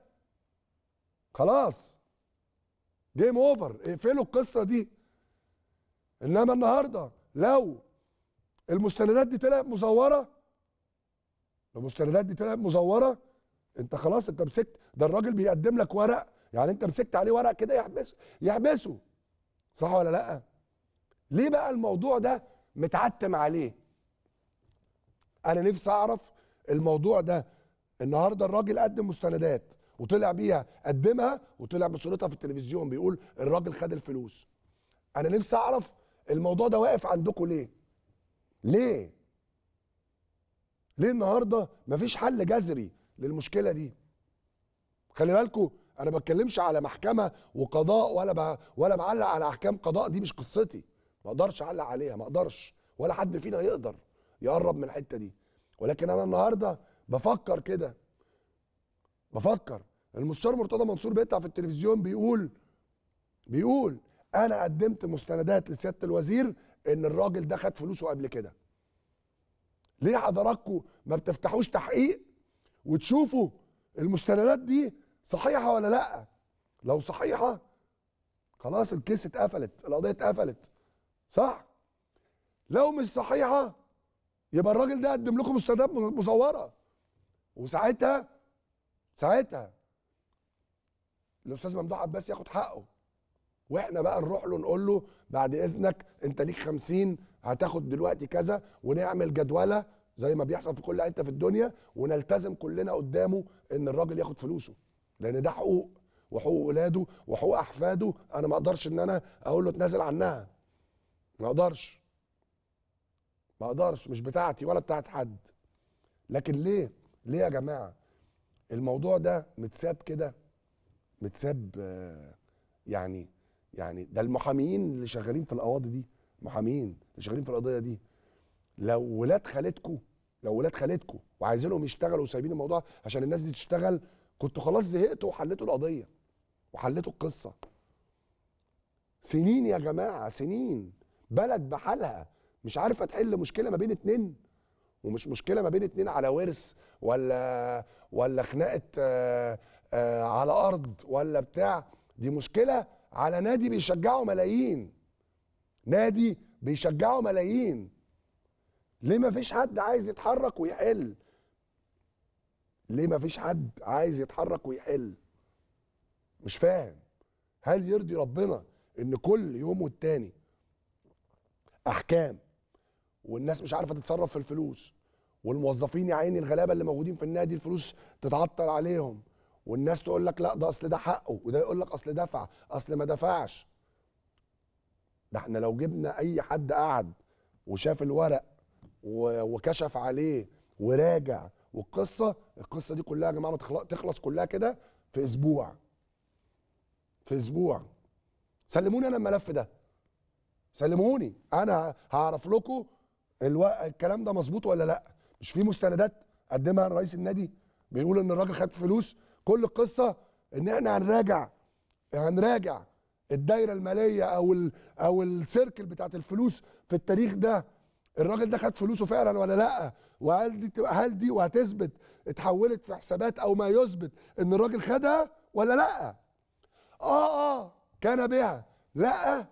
خلاص جيم اوفر اقفلوا القصه دي انما النهارده لو المستندات دي طلعت مزوره لو المستندات دي طلعت مزوره انت خلاص انت مسكت ده الراجل بيقدم لك ورق يعني انت مسكت عليه ورق كده يحبسه يحبسه صح ولا لا؟ ليه بقى الموضوع ده متعتم عليه انا نفسي اعرف الموضوع ده النهارده الراجل قدم مستندات وطلع بيها قدمها وطلع بصورتها في التلفزيون بيقول الراجل خد الفلوس انا نفسي اعرف الموضوع ده واقف عندكم ليه ليه ليه النهارده مفيش حل جذري للمشكله دي خلي بالكم انا ما بتكلمش على محكمه وقضاء ولا ب... ولا بعلق على احكام قضاء دي مش قصتي ما اقدرش اعلق عليها ما اقدرش ولا حد فينا يقدر يقرب من الحته دي ولكن انا النهارده بفكر كده بفكر المستشار مرتضى منصور بيطلع في التلفزيون بيقول بيقول انا قدمت مستندات لسياده الوزير ان الراجل ده خد فلوسه قبل كده ليه حضراتكم ما بتفتحوش تحقيق وتشوفوا المستندات دي صحيحه ولا لا لو صحيحه خلاص الكيس اتقفلت القضيه اتقفلت صح لو مش صحيحه يبقى الراجل ده قدم لكم مستندات مصوره وساعتها ساعتها الاستاذ ممدوح عباس ياخد حقه واحنا بقى نروح له نقول له بعد اذنك انت ليك 50 هتاخد دلوقتي كذا ونعمل جدوله زي ما بيحصل في كل حته في الدنيا ونلتزم كلنا قدامه ان الراجل ياخد فلوسه لان ده حقوق وحقوق ولاده وحقوق احفاده انا ما اقدرش ان انا اقول له اتنازل عنها ما اقدرش ما اقدرش مش بتاعتي ولا بتاعت حد لكن ليه ليه يا جماعه الموضوع ده متساب كده متساب آه، يعني يعني ده المحامين اللي شغالين في القواضي دي محامين اللي شغالين في القضيه دي لو ولاد خالتكم لو ولاد خالتكم وعايزينهم يشتغلوا وسايبين الموضوع عشان الناس دي تشتغل كنتوا خلاص زهقتوا وحليتوا القضيه وحليتوا القصه سنين يا جماعه سنين بلد بحالها مش عارفه تحل مشكله ما بين اتنين ومش مشكله ما بين اتنين على ورث ولا ولا خناقه آه، آه، على ارض ولا بتاع دي مشكله على نادي بيشجعه ملايين نادي بيشجعه ملايين ليه ما فيش حد عايز يتحرك ويحل ليه ما فيش حد عايز يتحرك ويحل مش فاهم هل يرضي ربنا ان كل يوم والتاني احكام والناس مش عارفه تتصرف في الفلوس والموظفين يا عيني الغلابه اللي موجودين في النادي الفلوس تتعطل عليهم والناس تقول لك لا ده اصل ده حقه وده يقول لك اصل دفع اصل ما دفعش ده احنا لو جبنا اي حد قعد وشاف الورق وكشف عليه وراجع والقصه القصه دي كلها يا جماعه تخلص كلها كده في اسبوع في اسبوع سلموني انا الملف ده سلموني انا هعرف لكم الو... الكلام ده مظبوط ولا لا مش في مستندات قدمها رئيس النادي بيقول ان الراجل خد فلوس كل القصه ان احنا هنراجع هنراجع الدايره الماليه او ال... او السيركل بتاعت الفلوس في التاريخ ده الراجل ده خد فلوسه فعلا ولا لا وهل دي هل دي وهتثبت اتحولت في حسابات او ما يثبت ان الراجل خدها ولا لا اه اه كان بها لا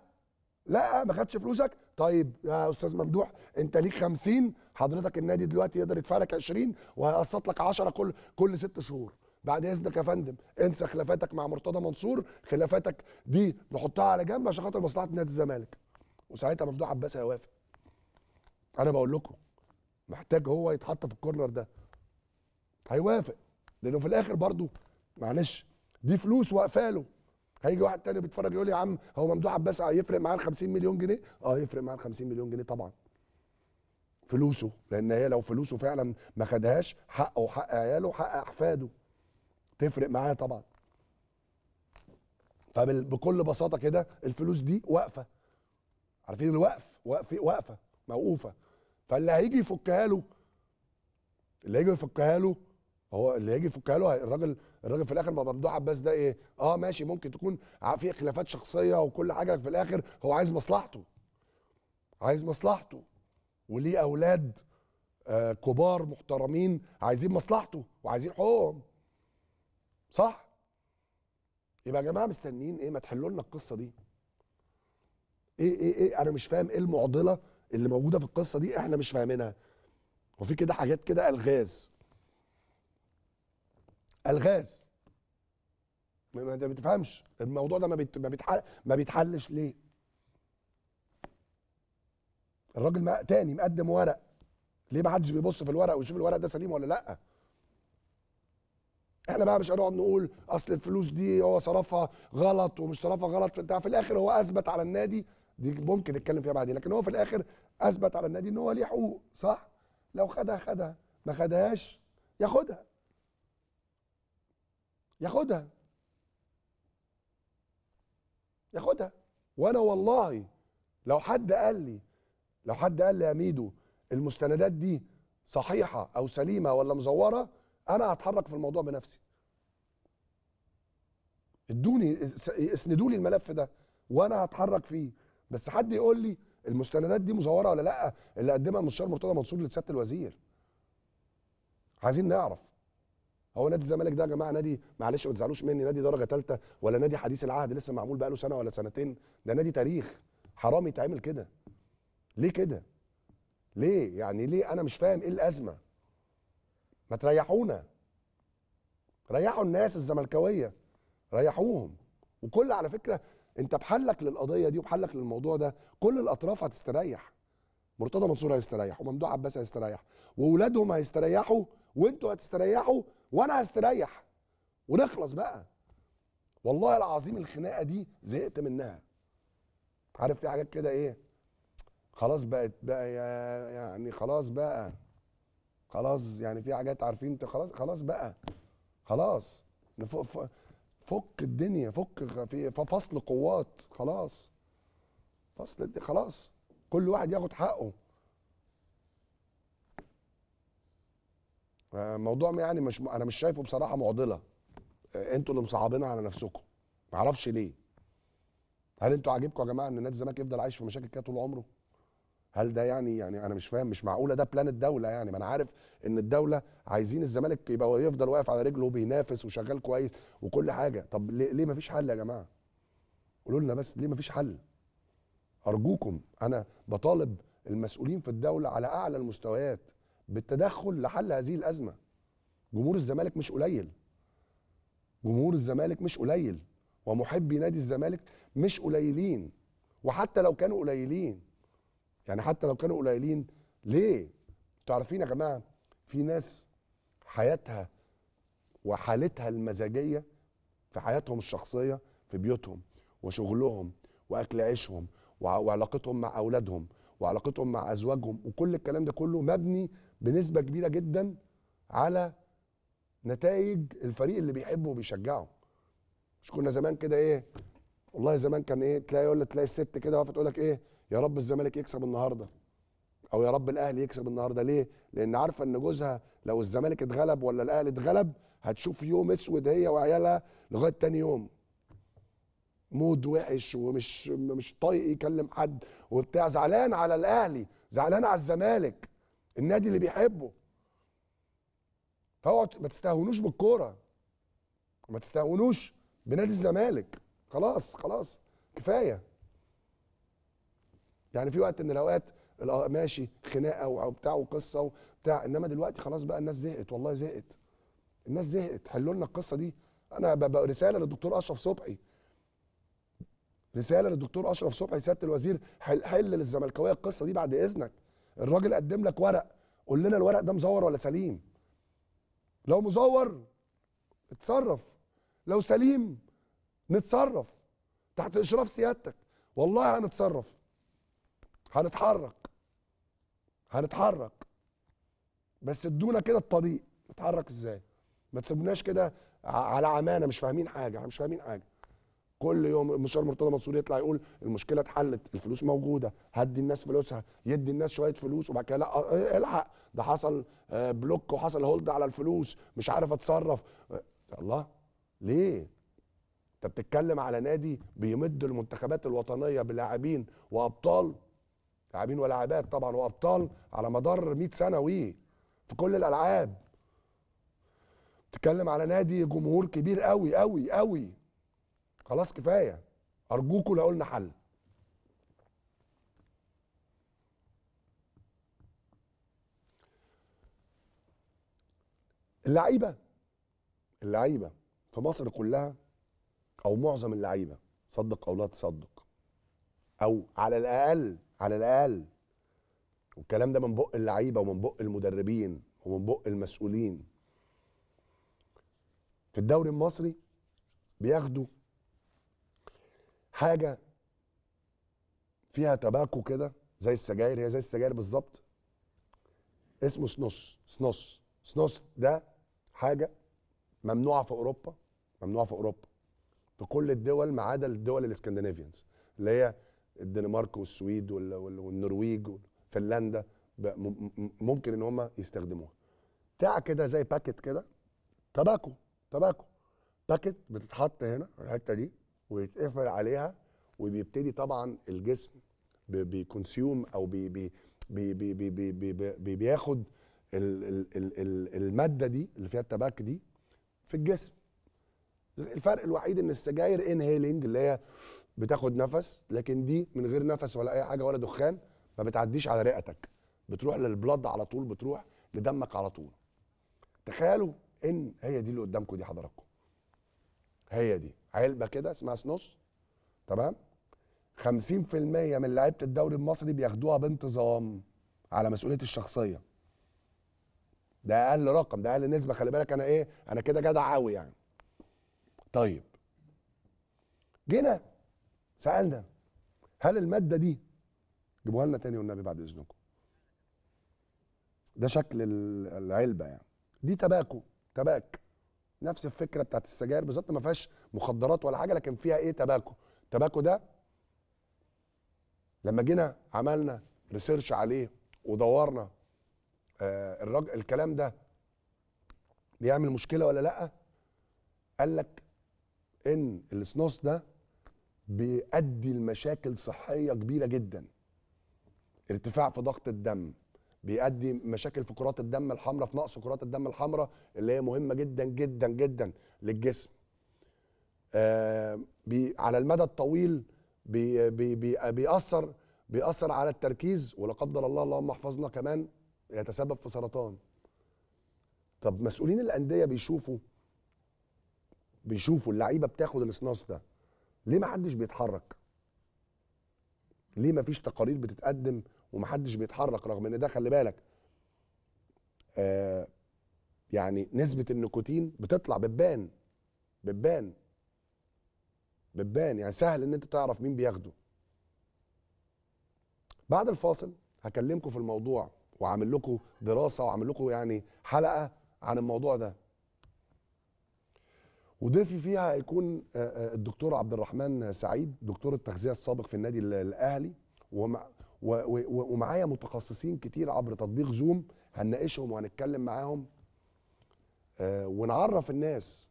لا ما خدش فلوسك طيب يا استاذ ممدوح انت ليك 50 حضرتك النادي دلوقتي يقدر يدفع لك 20 وهيقسط لك 10 كل كل ست شهور بعد اذنك يا فندم انسى خلافاتك مع مرتضى منصور خلافاتك دي نحطها على جنب عشان خاطر مصلحه نادي الزمالك وساعتها ممدوح عباس هيوافق انا بقول لكم محتاج هو يتحط في الكورنر ده هيوافق لانه في الاخر برضه معلش دي فلوس واقفاله هيجي واحد تاني بيتفرج يقول يا عم هو ممدوح عباس هيفرق معاه ال 50 مليون جنيه؟ اه يفرق معاه ال 50 مليون جنيه طبعا. فلوسه لان هي لو فلوسه فعلا ما خدهاش حقه وحق عياله وحق احفاده. تفرق معاه طبعا. فبكل بساطه كده الفلوس دي واقفه. عارفين الوقف؟ واقف واقفه موقوفه. فاللي هيجي يفكها له اللي هيجي يفكها له هو اللي هيجي يفكها له الراجل الراجل في الاخر ما ممدوح عباس ده ايه اه ماشي ممكن تكون في خلافات شخصيه وكل حاجه في الاخر هو عايز مصلحته عايز مصلحته وليه اولاد آه كبار محترمين عايزين مصلحته وعايزين حقوقهم صح يبقى يا جماعه مستنيين ايه ما تحلوا لنا القصه دي ايه ايه ايه انا مش فاهم ايه المعضله اللي موجوده في القصه دي احنا مش فاهمينها وفي كده حاجات كده الغاز الغاز ما بتفهمش الموضوع ده ما بيتحل ما بيتحلش ليه الراجل تاني مقدم ورق ليه ما حدش بيبص في الورق ويشوف الورق ده سليم ولا لا احنا بقى مش هنقعد نقول اصل الفلوس دي هو صرفها غلط ومش صرفها غلط في, في الاخر هو اثبت على النادي دي ممكن نتكلم فيها بعدين لكن هو في الاخر اثبت على النادي ان هو ليه حقوق صح لو خدها خدها ما خدهاش ياخدها ياخدها ياخدها وانا والله لو حد قال لي لو حد قال لي يا ميدو المستندات دي صحيحه او سليمه ولا مزوره انا هتحرك في الموضوع بنفسي ادوني اسندوا لي الملف ده وانا هتحرك فيه بس حد يقول لي المستندات دي مزوره ولا لا اللي قدمها المستشار مرتضى منصور لسياده الوزير عايزين نعرف هو نادي الزمالك ده يا جماعه نادي معلش ما تزعلوش مني نادي درجه ثالثه ولا نادي حديث العهد لسه معمول بقاله سنه ولا سنتين ده نادي تاريخ حرام يتعمل كده ليه كده ليه يعني ليه انا مش فاهم ايه الازمه ما تريحونا ريحوا الناس الزملكاويه ريحوهم وكل على فكره انت بحلك للقضيه دي وبحلك للموضوع ده كل الاطراف هتستريح مرتضى منصور هيستريح وممدوح عباس هيستريح واولادهم هيستريحوا وانتوا هتستريحوا وانا هستريح ونخلص بقى والله العظيم الخناقه دي زهقت منها عارف في حاجات كده ايه خلاص بقت بقى يعني خلاص بقى خلاص يعني في حاجات عارفين انت خلاص خلاص بقى خلاص فك فك الدنيا فك في فصل قوات خلاص فصل خلاص كل واحد ياخد حقه موضوع يعني مش انا مش شايفه بصراحه معضله آه، انتوا اللي مصعبينها على نفسكم معرفش ليه هل انتوا عاجبكم يا جماعه ان نادي الزمالك يفضل عايش في مشاكل كده طول عمره هل ده يعني يعني انا مش فاهم مش معقوله ده بلان الدوله يعني ما انا عارف ان الدوله عايزين الزمالك يبقى يفضل واقف على رجله وبينافس وشغال كويس وكل حاجه طب ليه, ليه مفيش حل يا جماعه قولوا لنا بس ليه مفيش حل ارجوكم انا بطالب المسؤولين في الدوله على اعلى المستويات بالتدخل لحل هذه الازمه جمهور الزمالك مش قليل جمهور الزمالك مش قليل ومحبي نادي الزمالك مش قليلين وحتى لو كانوا قليلين يعني حتى لو كانوا قليلين ليه تعرفين يا جماعه في ناس حياتها وحالتها المزاجيه في حياتهم الشخصيه في بيوتهم وشغلهم واكل عيشهم وعلاقتهم مع اولادهم وعلاقتهم مع ازواجهم وكل الكلام ده كله مبني بنسبه كبيره جدا على نتائج الفريق اللي بيحبه وبيشجعه مش كنا زمان كده ايه والله زمان كان ايه تلاقي ولا تلاقي الست كده واقفه تقول لك ايه يا رب الزمالك يكسب النهارده او يا رب الاهلي يكسب النهارده ليه لان عارفه ان جوزها لو الزمالك اتغلب ولا الاهلي اتغلب هتشوف يوم اسود هي وعيالها لغايه تاني يوم مود وحش ومش مش طايق يكلم حد وبتاع زعلان على الاهلي زعلان على الزمالك النادي اللي بيحبه فاقعد ما تستهونوش بالكوره ما تستهونوش بنادي الزمالك خلاص خلاص كفايه يعني في وقت من الاوقات ماشي خناقه وبتاع وقصه وبتاع انما دلوقتي خلاص بقى الناس زهقت والله زهقت الناس زهقت حلوا لنا القصه دي انا ببقى رساله للدكتور اشرف صبحي رساله للدكتور اشرف صبحي سياده الوزير حل, حل للزملكاويه القصه دي بعد اذنك الراجل قدم لك ورق قول لنا الورق ده مزور ولا سليم لو مزور اتصرف لو سليم نتصرف تحت اشراف سيادتك والله هنتصرف هنتحرك هنتحرك بس ادونا كده الطريق نتحرك ازاي ما تسيبوناش كده على عمانه مش فاهمين حاجه احنا مش فاهمين حاجه كل يوم مستشار مرتضى منصور يطلع يقول المشكله اتحلت الفلوس موجوده هدي الناس فلوسها يدي الناس شويه فلوس وبعد كده لا إيه، الحق ده حصل آه، بلوك وحصل هولد على الفلوس مش عارف اتصرف الله ليه انت بتتكلم على نادي بيمد المنتخبات الوطنيه بلاعبين وابطال لاعبين ولاعبات طبعا وابطال على مدار 100 سنه وي في كل الالعاب بتتكلم على نادي جمهور كبير قوي قوي قوي خلاص كفايه ارجوكوا لو قلنا حل اللعيبه اللعيبه في مصر كلها او معظم اللعيبه صدق او لا تصدق او على الاقل على الاقل والكلام ده من بق اللعيبه ومن بق المدربين ومن بق المسؤولين في الدوري المصري بياخدوا حاجه فيها تباكو كده زي السجاير هي زي السجاير بالظبط اسمه سنوس سنوس سنوس ده حاجه ممنوعه في اوروبا ممنوعه في اوروبا في كل الدول ما عدا الدول الاسكندنافيانز اللي هي الدنمارك والسويد والنرويج وفنلندا ممكن ان هم يستخدموها بتاع كده زي باكت كده تباكو تباكو باكت بتتحط هنا الحته دي ويتقفل عليها وبيبتدي طبعا الجسم بيكونسيوم او بي بي بي بي بي بي بي بي بياخد ال ال ال ال الماده دي اللي فيها التباك دي في الجسم الفرق الوحيد ان السجاير انهيلنج اللي هي بتاخد نفس لكن دي من غير نفس ولا اي حاجه ولا دخان ما بتعديش على رئتك بتروح للبلد على طول بتروح لدمك على طول تخيلوا ان هي دي اللي قدامكم دي حضراتكم هي دي علبه كده اسمها سنوس تمام 50% من لعيبه الدوري المصري بياخدوها بانتظام على مسؤوليه الشخصيه ده اقل رقم ده اقل نسبه خلي بالك انا ايه انا كده جدع قوي يعني طيب جينا سالنا هل الماده دي جيبوها لنا تاني والنبي بعد اذنكم ده شكل العلبه يعني دي تباكو تباك نفس الفكره بتاعت السجاير بالظبط ما فيهاش مخدرات ولا حاجه لكن فيها ايه تباكو التباكو ده لما جينا عملنا ريسيرش عليه ودورنا آه الراجل الكلام ده بيعمل مشكله ولا لا قال لك ان السنوس ده بيؤدي لمشاكل صحيه كبيره جدا ارتفاع في ضغط الدم بيؤدي مشاكل في كرات الدم الحمراء في نقص كرات الدم الحمراء اللي هي مهمه جدا جدا جدا للجسم آه بي على المدى الطويل بي بي بي بيأثر بيأثر على التركيز ولا قدر الله اللهم احفظنا كمان يتسبب في سرطان طب مسؤولين الانديه بيشوفوا بيشوفوا اللعيبه بتاخد الاصناص ده ليه ما حدش بيتحرك ليه ما فيش تقارير بتتقدم ومحدش بيتحرك رغم ان ده خلي بالك آه يعني نسبه النيكوتين بتطلع بتبان بتبان بتبان يعني سهل ان انت تعرف مين بياخده بعد الفاصل هكلمكم في الموضوع وعامل لكم دراسه وعامل لكم يعني حلقه عن الموضوع ده وضيفي فيها هيكون آه، آه، الدكتور عبد الرحمن سعيد دكتور التغذيه السابق في النادي الاهلي ومع ومعايا متخصصين كتير عبر تطبيق زوم هنناقشهم وهنتكلم معاهم آه، ونعرف الناس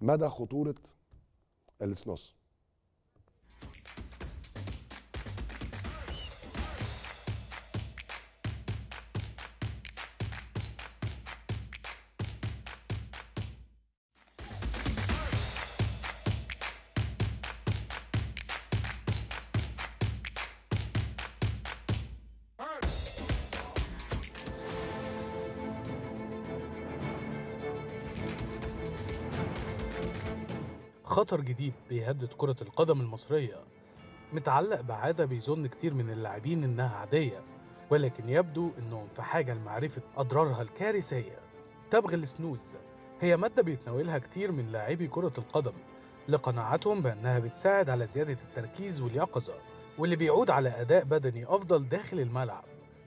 مدى خطوره السنوس خطر جديد بيهدد كرة القدم المصرية متعلق بعادة بيظن كتير من اللاعبين إنها عادية ولكن يبدو إنهم في حاجة لمعرفة أضرارها الكارثية تبغ السنوز هي مادة بيتناولها كتير من لاعبي كرة القدم لقناعتهم بأنها بتساعد على زيادة التركيز واليقظة واللي بيعود على أداء بدني أفضل داخل الملعب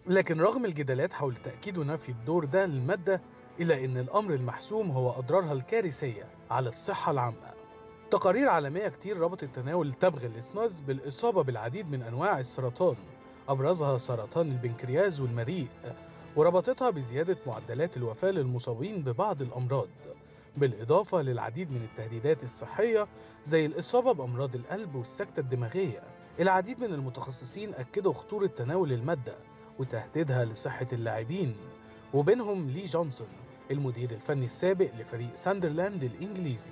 لكن رغم الجدالات حول تأكيد ونفي الدور ده للمادة إلا أن الأمر المحسوم هو أضرارها الكارثية على الصحة العامة تقارير عالمية كتير ربطت تناول تبغ الإسناس بالإصابة بالعديد من أنواع السرطان أبرزها سرطان البنكرياس والمريء وربطتها بزيادة معدلات الوفاة للمصابين ببعض الأمراض بالإضافة للعديد من التهديدات الصحية زي الإصابة بأمراض القلب والسكتة الدماغية العديد من المتخصصين أكدوا خطورة تناول المادة وتهديدها لصحة اللاعبين وبينهم لي جونسون المدير الفني السابق لفريق ساندرلاند الإنجليزي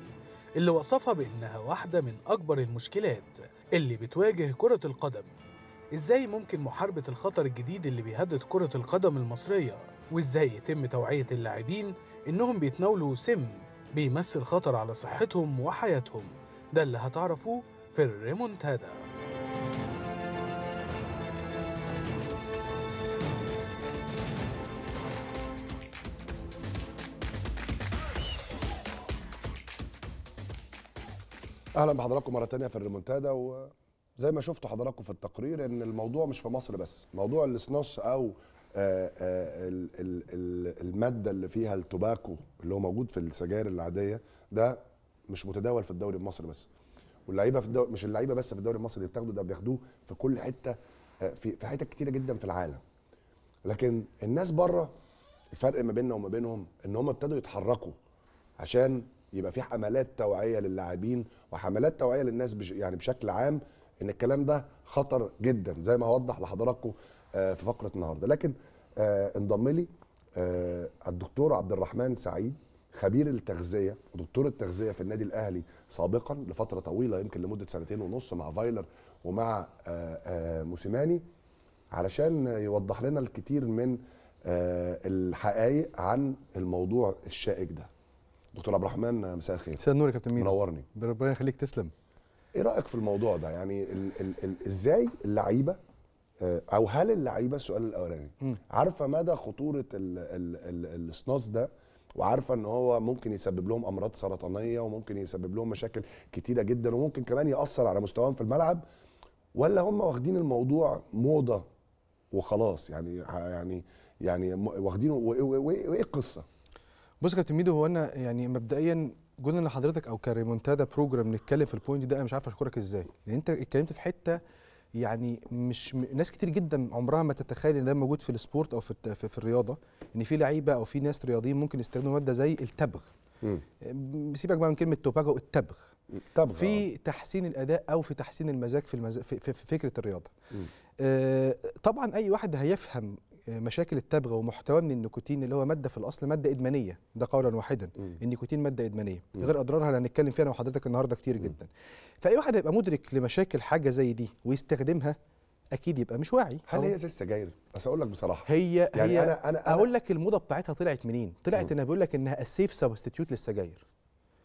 اللي وصفها بأنها واحدة من أكبر المشكلات اللي بتواجه كرة القدم إزاي ممكن محاربة الخطر الجديد اللي بيهدد كرة القدم المصرية وإزاي يتم توعية اللاعبين إنهم بيتناولوا سم بيمثل خطر على صحتهم وحياتهم ده اللي هتعرفوه في الريمونتادا اهلا بحضراتكم مره تانية في الريمونتادا وزي ما شفتوا حضراتكم في التقرير ان الموضوع مش في مصر بس موضوع السنوس او آه، آه، الماده اللي فيها التوباكو اللي هو موجود في السجاير العاديه ده مش متداول في الدوري المصري بس واللعيبه في الدوري مش اللعيبه بس في الدوري المصري اللي بتاخده ده بياخدوه في كل حته آه، في في حتت كتيره جدا في العالم لكن الناس بره الفرق ما بيننا وما بينهم ان هم ابتدوا يتحركوا عشان يبقى في حملات توعيه للاعبين وحملات توعيه للناس بش يعني بشكل عام ان الكلام ده خطر جدا زي ما هوضح لحضراتكم آه، في فقره النهارده لكن آه، انضم لي آه، الدكتور عبد الرحمن سعيد خبير التغذيه دكتور التغذيه في النادي الاهلي سابقا لفتره طويله يمكن لمده سنتين ونص مع فايلر ومع موسيماني علشان يوضح لنا الكثير من الحقائق عن الموضوع الشائك ده دكتور عبد الرحمن مساء الخير مساء النور يا كابتن مين منورني ربنا يخليك تسلم ايه رايك في الموضوع ده يعني ال ال ال ازاي اللعيبه آه، او هل اللعيبه السؤال الاولاني عارفه مدى خطوره السناس ده وعارفه ان هو ممكن يسبب لهم امراض سرطانيه وممكن يسبب لهم مشاكل كتيره جدا وممكن كمان ياثر على مستواهم في الملعب ولا هم واخدين الموضوع موضه وخلاص يعني يعني يعني واخدينه وايه القصه بص يا كابتن ميدو هو انا يعني مبدئيا جون لحضرتك حضرتك او كريمونتادا بروجرام نتكلم في البوينت ده انا مش عارف اشكرك ازاي لان انت اتكلمت في حته يعني مش م... ناس كتير جدا عمرها ما تتخيل ان ده موجود في السبورت او في الت... في, الرياضه ان في لعيبه او في ناس رياضيين ممكن يستخدموا ماده زي التبغ م. سيبك بقى من كلمه توباجو التبغ طبعا. في آه. تحسين الاداء او في تحسين المزاج في, المزاج في, في, في فكره الرياضه آه طبعا اي واحد هيفهم مشاكل التبغ ومحتوى من النيكوتين اللي هو ماده في الاصل ماده ادمانيه ده قولا واحدا مم. النيكوتين ماده ادمانيه مم. غير اضرارها اللي هنتكلم فيها انا وحضرتك النهارده كتير مم. جدا فاي واحد هيبقى مدرك لمشاكل حاجه زي دي ويستخدمها اكيد يبقى مش واعي هل هي زي السجاير بس اقول لك بصراحه هي يعني هي انا انا اقول لك الموضه بتاعتها طلعت منين طلعت انها بيقول لك انها السيف سبستيتيوت للسجاير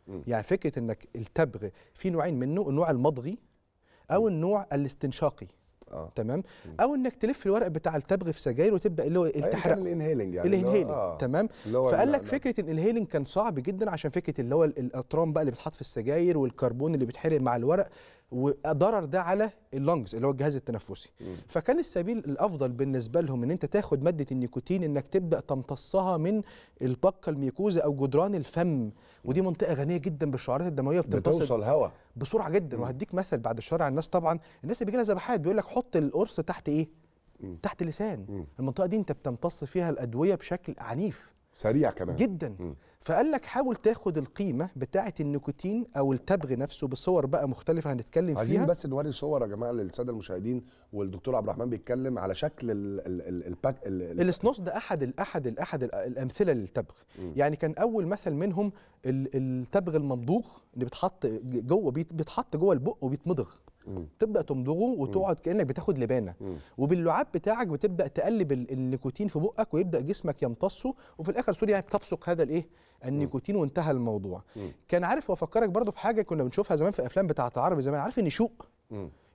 مم. يعني فكره انك التبغ في نوعين منه النوع المضغي او مم. النوع الاستنشاقي آه. تمام م. او انك تلف الورق بتاع التبغ في سجاير وتبدا اللي هو أيوة، تحرق الانهيلنج يعني الانهيلنج آه. تمام فقال لك فكره الانهيلنج كان صعب جدا عشان فكره اللي هو الاطرام بقى اللي بتحط في السجاير والكربون اللي بيتحرق مع الورق وضرر ده على اللنجز اللي هو الجهاز التنفسي م. فكان السبيل الافضل بالنسبه لهم ان انت تاخد ماده النيكوتين انك تبدا تمتصها من البقه الميكوزه او جدران الفم ودي منطقه غنيه جدا بالشعيرات الدمويه بتمتص بتوصل هواء بسرعه جدا وهديك مثل بعد الشارع الناس طبعا الناس اللي بيجي لها ذبحات بيقول لك حط القرص تحت ايه مم. تحت لسان مم. المنطقه دي انت بتمتص فيها الادويه بشكل عنيف سريع كمان جدا مم. فقال لك حاول تاخد القيمه بتاعه النيكوتين او التبغ نفسه بصور بقى مختلفه هنتكلم عايزين فيها عايزين بس نوري صور يا جماعه للساده المشاهدين والدكتور عبد الرحمن بيتكلم على شكل الباك السنوس ده احد الاحد الاحد الامثله للتبغ م. يعني كان اول مثل منهم التبغ الممضوغ اللي بيتحط جوه بيتحط جوه البق وبيتمضغ تبدا تمضغه وتقعد كانك بتاخد لبانه وباللعاب بتاعك بتبدا تقلب النيكوتين في بقك ويبدا جسمك يمتصه وفي الاخر سوري يعني بتبصق هذا الايه النيكوتين وانتهى الموضوع كان عارف وافكرك برضو بحاجه كنا بنشوفها زمان في افلام بتاعه العربي زمان عارف النشوء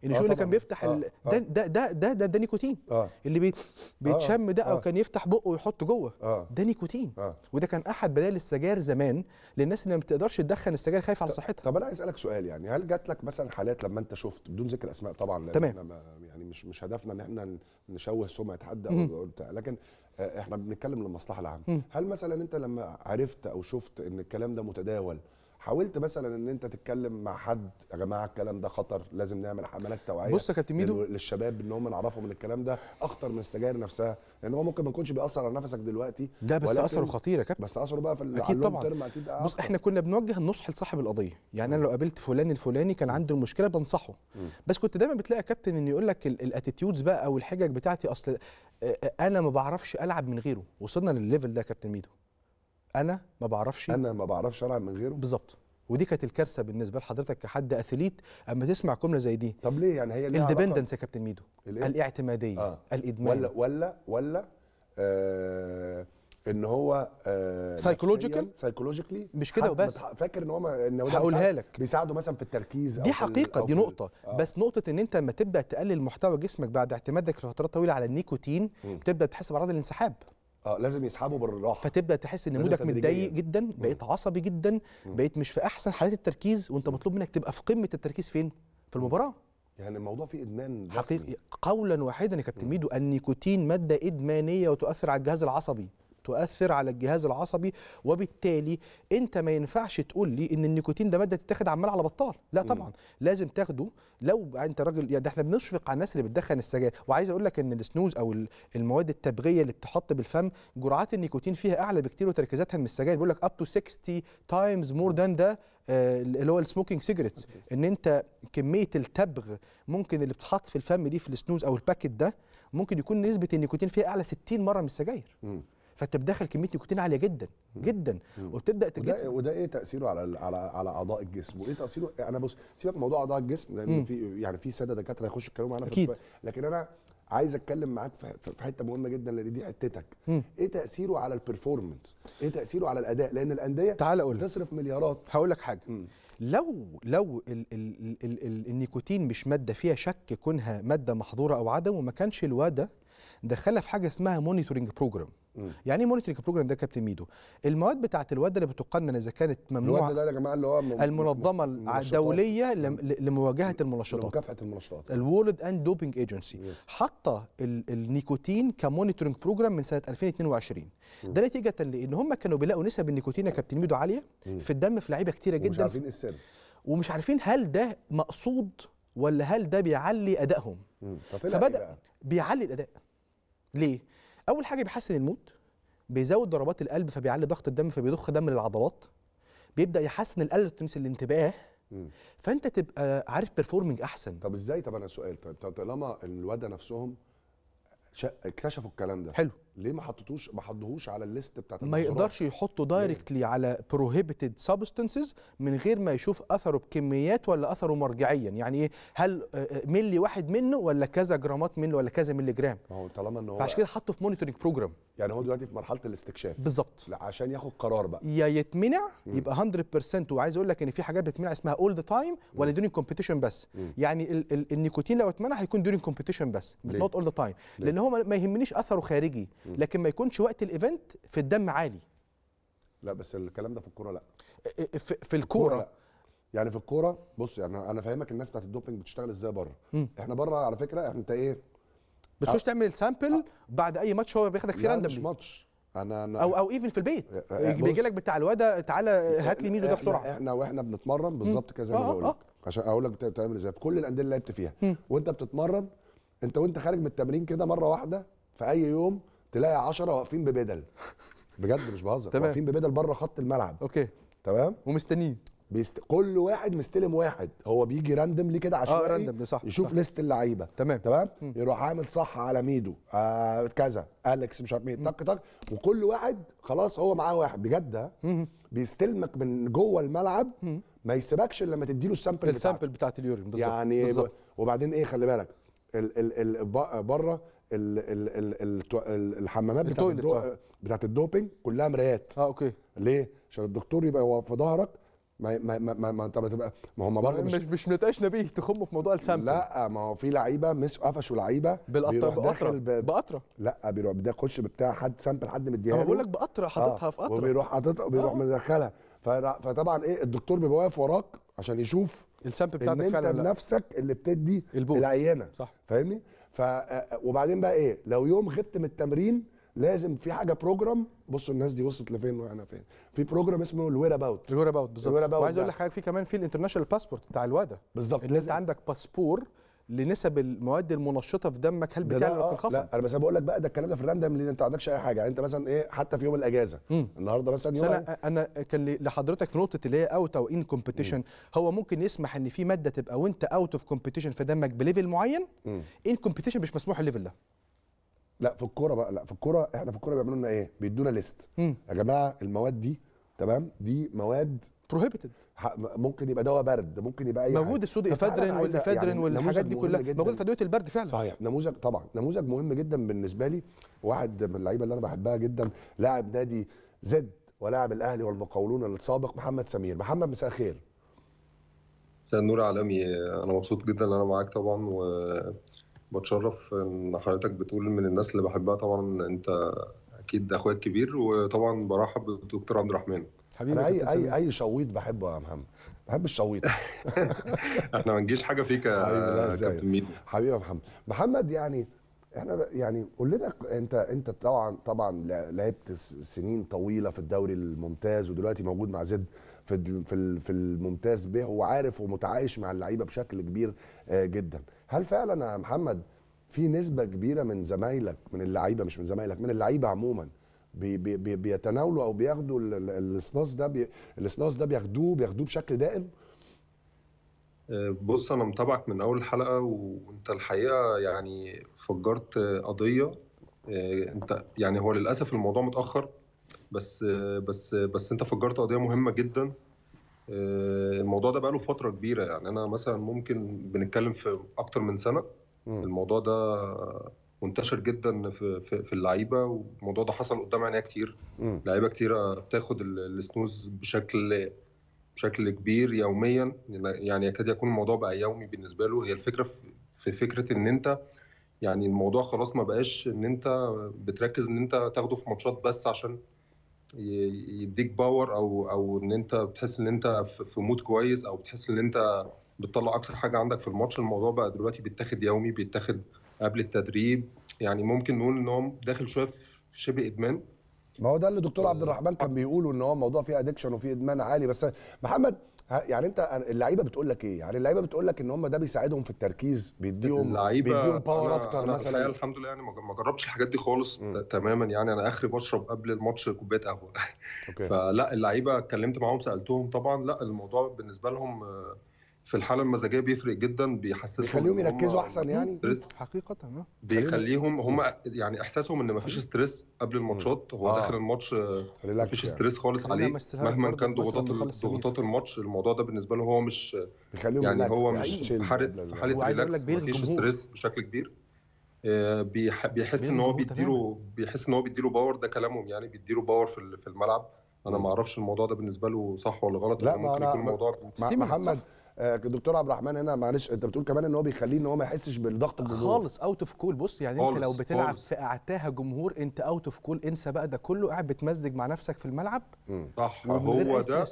ان آه، شو اللي كان بيفتح آه، آه. ده, ده, ده ده ده نيكوتين اللي بي... بيتشم ده او كان يفتح بقه ويحط جوه ده نيكوتين وده كان احد بدائل السجاير زمان للناس اللي ما بتقدرش تدخن السجاير خايف على صحتها طب انا عايز اسالك سؤال يعني هل جات لك مثلا حالات لما انت شفت بدون ذكر اسماء طبعا لان تمام. احنا يعني مش مش هدفنا ان احنا نشوه سمعه حد او لكن احنا بنتكلم للمصلحه العامه هل مثلا انت لما عرفت او شفت ان الكلام ده متداول حاولت مثلا ان انت تتكلم مع حد يا جماعه الكلام ده خطر لازم نعمل حملات توعيه بص يا كابتن ميدو للشباب ان هم نعرفهم ان الكلام ده اخطر من السجاير نفسها لان هو ممكن ما يكونش بيأثر على نفسك دلوقتي ده بس اثره خطير يا كابتن بس اثره بقى في اكيد طبعا أكيد بص احنا كنا بنوجه النصح لصاحب القضيه يعني انا لو قابلت فلان الفلاني كان عنده المشكله بنصحه م. بس كنت دايما بتلاقي كابتن ان يقول لك الاتيتيودز بقى او الحجج بتاعتي اصل انا ما بعرفش العب من غيره وصلنا للليفل ده يا كابتن ميدو انا ما بعرفش انا ما بعرفش العب من غيره بالظبط ودي كانت الكارثه بالنسبه لحضرتك كحد اثليت اما تسمع جمله زي دي طب ليه يعني هي الديبندنس يا كابتن ميدو الاعتماديه آه. الادمان ولا ولا ولا آه ان هو آه سايكولوجيكال سايكولوجيكلي مش كده وبس فاكر ان هو ان هو هقولها لك بيساعده مثلا في التركيز دي حقيقه دي نقطه آه. بس نقطه ان انت لما تبدا تقلل محتوى جسمك بعد اعتمادك لفترات طويله على النيكوتين بتبدا تحس باعراض الانسحاب اه لازم يسحبه بالراحه فتبدا تحس ان مودك متضايق جدا بقيت عصبي جدا بقيت مش في احسن حالات التركيز وانت مطلوب منك تبقى في قمه التركيز فين في المباراه يعني الموضوع فيه ادمان حقيقي قولا واحدا يا كابتن ميدو النيكوتين ماده ادمانيه وتؤثر على الجهاز العصبي تؤثر على الجهاز العصبي وبالتالي انت ما ينفعش تقول لي ان النيكوتين ده ماده تتاخد عمال على بطال لا طبعا م. لازم تاخده لو انت راجل يعني ده احنا بنشفق على الناس اللي بتدخن السجاير وعايز اقول لك ان السنوز او المواد التبغيه اللي بتحط بالفم جرعات النيكوتين فيها اعلى بكتير وتركيزاتها من السجاير بيقول لك اب تو 60 تايمز مور ذان ده اللي هو السموكينج سيجرتس ان انت كميه التبغ ممكن اللي بتحط في الفم دي في السنوز او الباكت ده ممكن يكون نسبه النيكوتين فيها اعلى 60 مره من السجاير فانت بتدخل كميه نيكوتين عاليه جدا جدا وبتبدا تجسم وده, وده ايه تاثيره على على على اعضاء الجسم وايه تاثيره انا بص سيبك موضوع اعضاء الجسم لان في يعني في ساده دكاتره هيخشوا يتكلموا معانا اكيد لكن انا عايز اتكلم معاك في حته مهمه جدا لان دي حتتك ايه تاثيره على البرفورمنس ايه تاثيره على الاداء لان الانديه تعال اقول تصرف مليارات هقول لك حاجه مم. لو لو ال ال ال ال النيكوتين مش ماده فيها شك كونها ماده محظوره او عدم وما كانش الواده دخلها في حاجه اسمها مونيتورنج بروجرام يعني ايه مونيتورنج بروجرام ده كابتن ميدو المواد بتاعه الواد اللي بتقنن اذا كانت ممنوعه الواد ده يا جماعه اللي هو المنظمه الدوليه لمواجهه المنشطات مكافحه المنشطات الوورلد اند دوبينج ايجنسي حاطه النيكوتين كمونيتورنج بروجرام من سنه 2022 ده نتيجه لان هم كانوا بيلاقوا نسب النيكوتين يا كابتن ميدو عاليه في الدم في لعيبه كتيره جدا ومش عارفين إيه السبب ومش عارفين هل ده مقصود ولا هل ده بيعلي ادائهم إيه فبدا بيعلي الاداء ليه اول حاجه بيحسن المود بيزود ضربات القلب فبيعلي ضغط الدم فبيضخ دم للعضلات بيبدا يحسن الالتمس الانتباه مم. فانت تبقى عارف بيرفورمنج احسن طب ازاي طب انا سؤال طيب طالما الوده نفسهم اكتشفوا الكلام ده حلو ليه ما حطيتوش ما حطهوش على الليست بتاعت ما يقدرش يحطه دايركتلي على بروهيبيتد سبستنسز من غير ما يشوف اثره بكميات ولا اثره مرجعيا يعني ايه هل آه، آه، ملي واحد منه ولا كذا جرامات منه ولا كذا ملي جرام ما هو طالما ان هو فعشان كده حطه في مونيتورنج بروجرام يعني هو دلوقتي في مرحله الاستكشاف بالظبط عشان ياخد قرار بقى يا يتمنع يبقى 100% وعايز اقول لك ان في حاجات بتمنع اسمها اول ذا تايم ولا دورين كومبيتيشن بس يعني ال ال النيكوتين لو اتمنع هيكون دورين كومبيتيشن بس مش نوت اول ذا تايم لان هو ما يهمنيش اثره خارجي لكن ما يكونش وقت الايفنت في الدم عالي لا بس الكلام ده في الكوره لا إيه، إيه، في, في الكوره يعني في الكوره بص يعني انا فاهمك الناس بتاعت الدوبنج بتشتغل ازاي بره احنا بره على فكره انت ايه بتخش تعمل سامبل بعد اي ماتش هو بياخدك فيه راندم مش ماتش انا, أنا او او ايفن في البيت بيجي لك بتاع الواد تعالى هات لي ميدو ده بسرعه احنا واحنا بنتمرن بالظبط كذا انا آه، بقول لك آه. عشان اقول لك بتعمل ازاي في كل الانديه اللي لعبت فيها وانت بتتمرن انت وانت خارج من التمرين كده مره واحده في اي يوم تلاقي 10 واقفين ببدل بجد مش بهزر واقفين ببدل بره خط الملعب اوكي تمام ومستنيين بيست... كل واحد مستلم واحد هو بيجي راندم ليه كده عشان اه راندم صح يشوف صح. ليست اللعيبه تمام تمام يروح عامل صح على ميدو آه كذا اليكس مش عارف مين طق طق وكل واحد خلاص هو معاه واحد بجد بيستلمك من جوه الملعب مم. ما يسيبكش الا لما تديله السامبل السامبل بتاعت اليورين بالظبط يعني بالزبط. وبعدين ايه خلي بالك ال ال ال بره الحمامات بتاعت الدو... بتاعت الدوبينج كلها مرايات اه اوكي ليه؟ عشان الدكتور يبقى هو في ظهرك ما ما ما ما انت بتبقى ما هم برضه مش مش بنتناقشنا بيه تخم في موضوع السامبل لا ما هو في لعيبه مس قفشوا لعيبه بقطره بقطره لا بيروح ده يخش بتاع حد سامبل حد مديها له بقول لك بقطره حاططها آه. في قطره وبيروح حاططها وبيروح آه. مدخلها فطبعا ايه الدكتور بيبقى واقف وراك عشان يشوف السامبل بتاعتك إن فعلا انت نفسك اللي بتدي البول. العيانه صح فاهمني وبعدين بقى ايه لو يوم غبت من التمرين لازم في حاجه بروجرام بصوا الناس دي وصلت لفين وانا فين في بروجرام اسمه الوير اباوت الوير اباوت بالظبط وعايز اقول لك حاجه في كمان في الانترناشونال باسبورت بتاع الواده بالظبط لازم عندك باسبور لنسب المواد المنشطه في دمك هل بتعلى او آه، بتنخفض؟ لا انا بس بقول لك بقى ده الكلام ده في الراندم لان انت ما عندكش اي حاجه يعني انت مثلا ايه حتى في يوم الاجازه مم. النهارده مثلا يوم انا انا كان لحضرتك في نقطه اللي هي اوت او ان كومبيتيشن هو ممكن يسمح ان في ماده تبقى وانت اوت اوف كومبيتيشن في دمك بليفل معين ان كومبيتيشن مش مسموح الليفل ده لا في الكوره بقى لا في الكوره احنا في الكوره بيعملوا لنا ايه؟ بيدونا ليست يا جماعه المواد دي تمام دي مواد بروهيبيتد ممكن يبقى دواء برد ممكن يبقى اي موجود السود افادرين والافادرين يعني والحاجات دي كلها موجوده في ادويه البرد فعلا صحيح نموذج طبعا نموذج مهم جدا بالنسبه لي واحد من اللعيبه اللي انا بحبها جدا لاعب نادي زد ولاعب الاهلي والمقاولون السابق محمد سمير محمد مساء خير مساء النور عالمي انا مبسوط جدا ان انا معاك طبعا و بتشرف ان حضرتك بتقول من الناس اللي بحبها طبعا انت اكيد اخويا الكبير وطبعا برحب بالدكتور عبد الرحمن حبيبي اي اي اي شويط بحبه يا محمد بحب الشويط احنا ما نجيش حاجه فيك يا كابتن ميدو حبيبي يا محمد محمد يعني احنا يعني قول لنا انت انت طبعا طبعا لعبت سنين طويله في الدوري الممتاز ودلوقتي موجود مع زد في في في الممتاز به وعارف ومتعايش مع اللعيبه بشكل كبير آه، جدا هل فعلا يا محمد في نسبه كبيره من زمايلك من اللعيبه مش من زمايلك من اللعيبه عموما بي بي بيتناولوا او بياخدوا الاصناص ده بي الاصناص ده بياخدوه بياخدوه بشكل دائم آه، بص انا متابعك من اول حلقه وانت الحقيقه يعني فجرت قضيه آه، انت يعني هو للاسف الموضوع متاخر بس بس بس انت فجرت قضيه مهمه جدا آه، الموضوع ده بقاله فتره كبيره يعني انا مثلا ممكن بنتكلم في اكتر من سنه الموضوع ده منتشر جدا في في, في اللعيبه والموضوع ده حصل قدام عينيا كتير لعيبه كتيره بتاخد السنوز بشكل بشكل كبير يوميا يعني يكاد يكون الموضوع بقى يومي بالنسبه له هي الفكره في فكره ان انت يعني الموضوع خلاص ما بقاش ان انت بتركز ان انت تاخده في ماتشات بس عشان يديك باور او او ان انت بتحس ان انت في مود كويس او بتحس ان انت بتطلع اكثر حاجه عندك في الماتش الموضوع بقى دلوقتي بيتاخد يومي بيتاخد قبل التدريب يعني ممكن نقول ان هو داخل شويه في شبه ادمان ما هو ده اللي دكتور آه. عبد الرحمن كان بيقوله ان هو موضوع فيه ادكشن وفيه ادمان عالي بس محمد يعني انت اللعيبه بتقول لك ايه؟ يعني اللعيبه بتقول لك ان هم ده بيساعدهم في التركيز بيديهم بيديهم باور اكتر مثلا أنا الحمد لله يعني ما جربتش الحاجات دي خالص م. تماما يعني انا اخري بشرب قبل الماتش كوبايه قهوه فلا اللعيبه اتكلمت معاهم سالتهم طبعا لا الموضوع بالنسبه لهم آه في الحاله المزاجيه بيفرق جدا بيحسسهم بيخليهم يركزوا احسن يعني حقيقه اه بيخليهم هم يعني احساسهم ان مفيش ستريس قبل الماتشات هو آه. داخل الماتش مفيش ستريس خالص عليه مهما كان ضغوطات ضغوطات الماتش الموضوع ده بالنسبه له هو مش بيخليهم يعني هو يعني مش في حاله في حاله ريلاكس مفيش ستريس بشكل كبير آه، بيحس ان هو بيديله بيحس ان هو بيديله باور ده كلامهم يعني بيديله باور في الملعب انا ما اعرفش الموضوع ده بالنسبه له صح ولا غلط لا ممكن يكون الموضوع محمد آه، دكتور عبد الرحمن هنا معلش انت بتقول كمان ان هو بيخليه ان هو ما يحسش بالضغط الجمهور خالص اوت اوف كول بص يعني انت لو بتلعب خالص. في اعتاها جمهور انت اوت اوف كول انسى بقى ده كله قاعد بتمزج مع نفسك في الملعب صح هو ده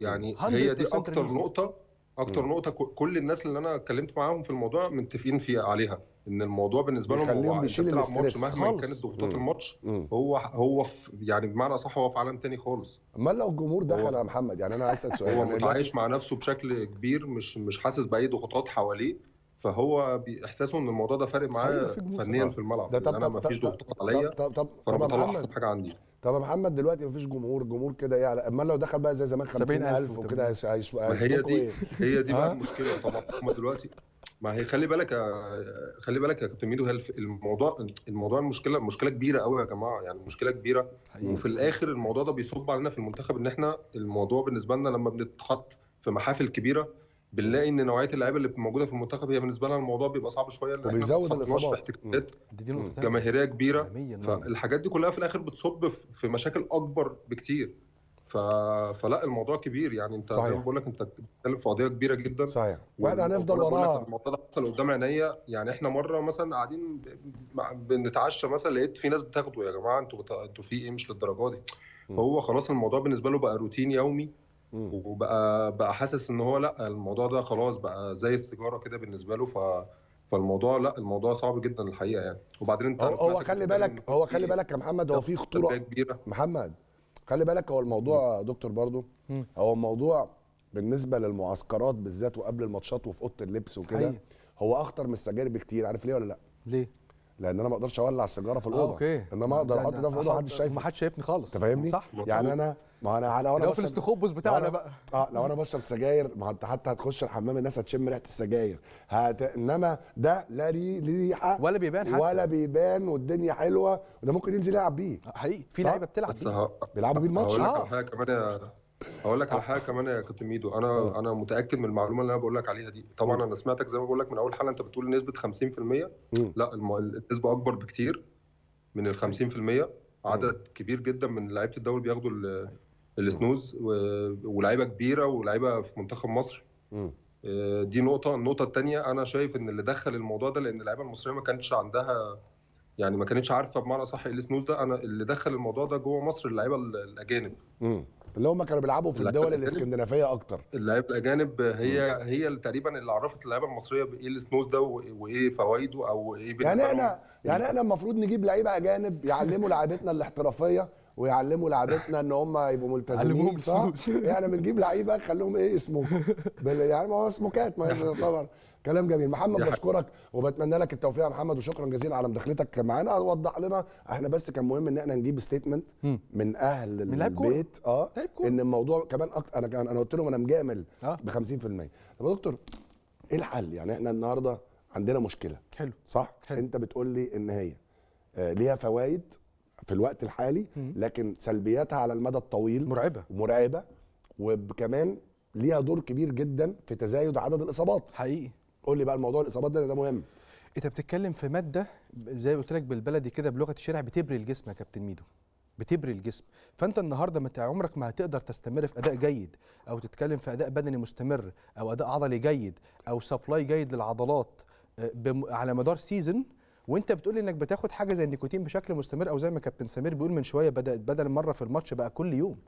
يعني هي دي اكتر نقطه اكتر مم. نقطه كل الناس اللي انا اتكلمت معاهم في الموضوع متفقين في عليها ان الموضوع بالنسبه لهم هو انت تلعب ماتش مهما كانت ضغوطات الماتش هو هو في يعني بمعنى اصح هو في عالم تاني خالص ما لو الجمهور دخل يا محمد يعني انا عايز اسال سؤال هو متعايش مع نفسه بشكل كبير مش مش حاسس باي ضغوطات حواليه فهو احساسه ان الموضوع ده فارق معاه فنيا آه. في الملعب ده طب يعني انا ما فيش عليا طب طب طب بطلع احسن حاجه عندي طب يا محمد دلوقتي ما فيش جمهور الجمهور كده ايه على امال لو دخل بقى زي زمان 50000 وكده هيسوق هي دي إيه؟ هي دي بقى المشكله طبعا هم دلوقتي ما هي خلي بالك خلي بالك يا كابتن ميدو الموضوع الموضوع المشكله مشكله كبيره قوي يا جماعه يعني مشكله كبيره حقيقي. وفي الاخر الموضوع ده بيصب علينا في المنتخب ان احنا الموضوع بالنسبه لنا لما بنتحط في محافل كبيره بنلاقي ان نوعيه اللعيبه اللي موجوده في المنتخب هي بالنسبه لنا الموضوع بيبقى صعب شويه لان بيزود الاصابات جماهيريه كبيره آه. فالحاجات دي كلها في الاخر بتصب في مشاكل اكبر بكتير ف... فلا الموضوع كبير يعني انت صحيح. زي ما بقول لك انت بتتكلم في قضيه كبيره جدا صحيح واحنا هنفضل وراها الموضوع ده حصل قدام عينيا يعني احنا مره مثلا قاعدين بنتعشى مثلا لقيت في ناس بتاخده يا جماعه انتوا بت... انتوا في ايه مش للدرجه دي هو خلاص الموضوع بالنسبه له بقى روتين يومي وبقى بقى حاسس ان هو لا الموضوع ده خلاص بقى زي السيجاره كده بالنسبه له ف فالموضوع لا الموضوع صعب جدا الحقيقه يعني وبعدين انت هو, خلي بالك هو خلي بالك يا محمد هو في خطوره كبيره محمد خلي بالك هو الموضوع يا دكتور برضو هو الموضوع بالنسبه للمعسكرات بالذات وقبل الماتشات وفي اوضه اللبس وكده هو اخطر من السجاير بكتير عارف ليه ولا لا ليه لان انا ما اقدرش اولع السيجاره في آه، الاوضه آه، اوكي انما اقدر احط ده في الاوضه محدش شايفني محدش شايفني خالص انت فاهمني صح يعني انا ما انا لو انا في الاستخبص بتاعنا بقى اه لو انا بشرب سجاير ما انت حتى هتخش الحمام الناس هتشم ريحه السجاير هت... انما ده لا ليه ريحه ولا بيبان حتى ولا بيبان والدنيا حلوه وده ممكن ينزل يلعب بيه حقيقي في لعيبه بتلعب بيه ها... بيلعبوا بيه الماتش اقول لك على آه. حاجه كمان يا اقول لك على آه. حاجه كمان يا كابتن ميدو انا م. انا متاكد من المعلومه اللي انا بقول لك عليها دي طبعا م. انا سمعتك زي ما بقول لك من اول حلقه انت بتقول نسبه 50% م. لا النسبه اكبر بكتير من ال 50% عدد كبير جدا من لعيبه الدوري بياخدوا السنوز ولاعيبه كبيره ولاعيبه في منتخب مصر آه، دي نقطه النقطه الثانيه انا شايف ان اللي دخل الموضوع ده لان اللعيبه المصريه ما كانتش عندها يعني ما كانتش عارفه بمعنى صح إيه السنوز ده انا اللي دخل الموضوع ده جوه مصر اللعيبه الاجانب اللي هم كانوا بيلعبوا في الدول الاسكندنافيه اكتر اللعيبه الاجانب هي مم. هي تقريبا اللي عرفت اللعيبه المصريه بايه السنوز ده وايه فوائده او ايه يعني احنا يعني احنا المفروض نجيب لعيبه اجانب يعلموا لعيبتنا الاحترافيه ويعلموا لعبتنا ان هم يبقوا ملتزمين علموهم صح؟ يعني بنجيب لعيبه خليهم ايه اسمه يعني ما هو سموكات ما يعتبر كلام جميل محمد بشكرك وبتمنى لك التوفيق يا محمد وشكرا جزيلا على مداخلتك معانا وضح لنا احنا بس كان مهم ان احنا نجيب ستيتمنت من اهل من البيت اه ان الموضوع كمان اكتر انا انا قلت لهم انا مجامل آه. ب 50% طب يا دكتور ايه الحل يعني احنا النهارده عندنا مشكله حلو صح حلو. انت بتقول لي ان هي آه، ليها فوائد في الوقت الحالي لكن سلبياتها على المدى الطويل مرعبه مرعبه وكمان ليها دور كبير جدا في تزايد عدد الاصابات حقيقي قول لي بقى الموضوع الاصابات ده ده مهم انت بتتكلم في ماده زي ما قلت لك بالبلدي كده بلغه الشارع بتبري الجسم يا كابتن ميدو بتبري الجسم فانت النهارده متى عمرك ما هتقدر تستمر في اداء جيد او تتكلم في اداء بدني مستمر او اداء عضلي جيد او سبلاي جيد للعضلات آه، على مدار سيزون وانت بتقول انك بتاخد حاجه زي النيكوتين بشكل مستمر او زي ما كابتن سمير بيقول من شويه بدات بدل مره في الماتش بقى كل يوم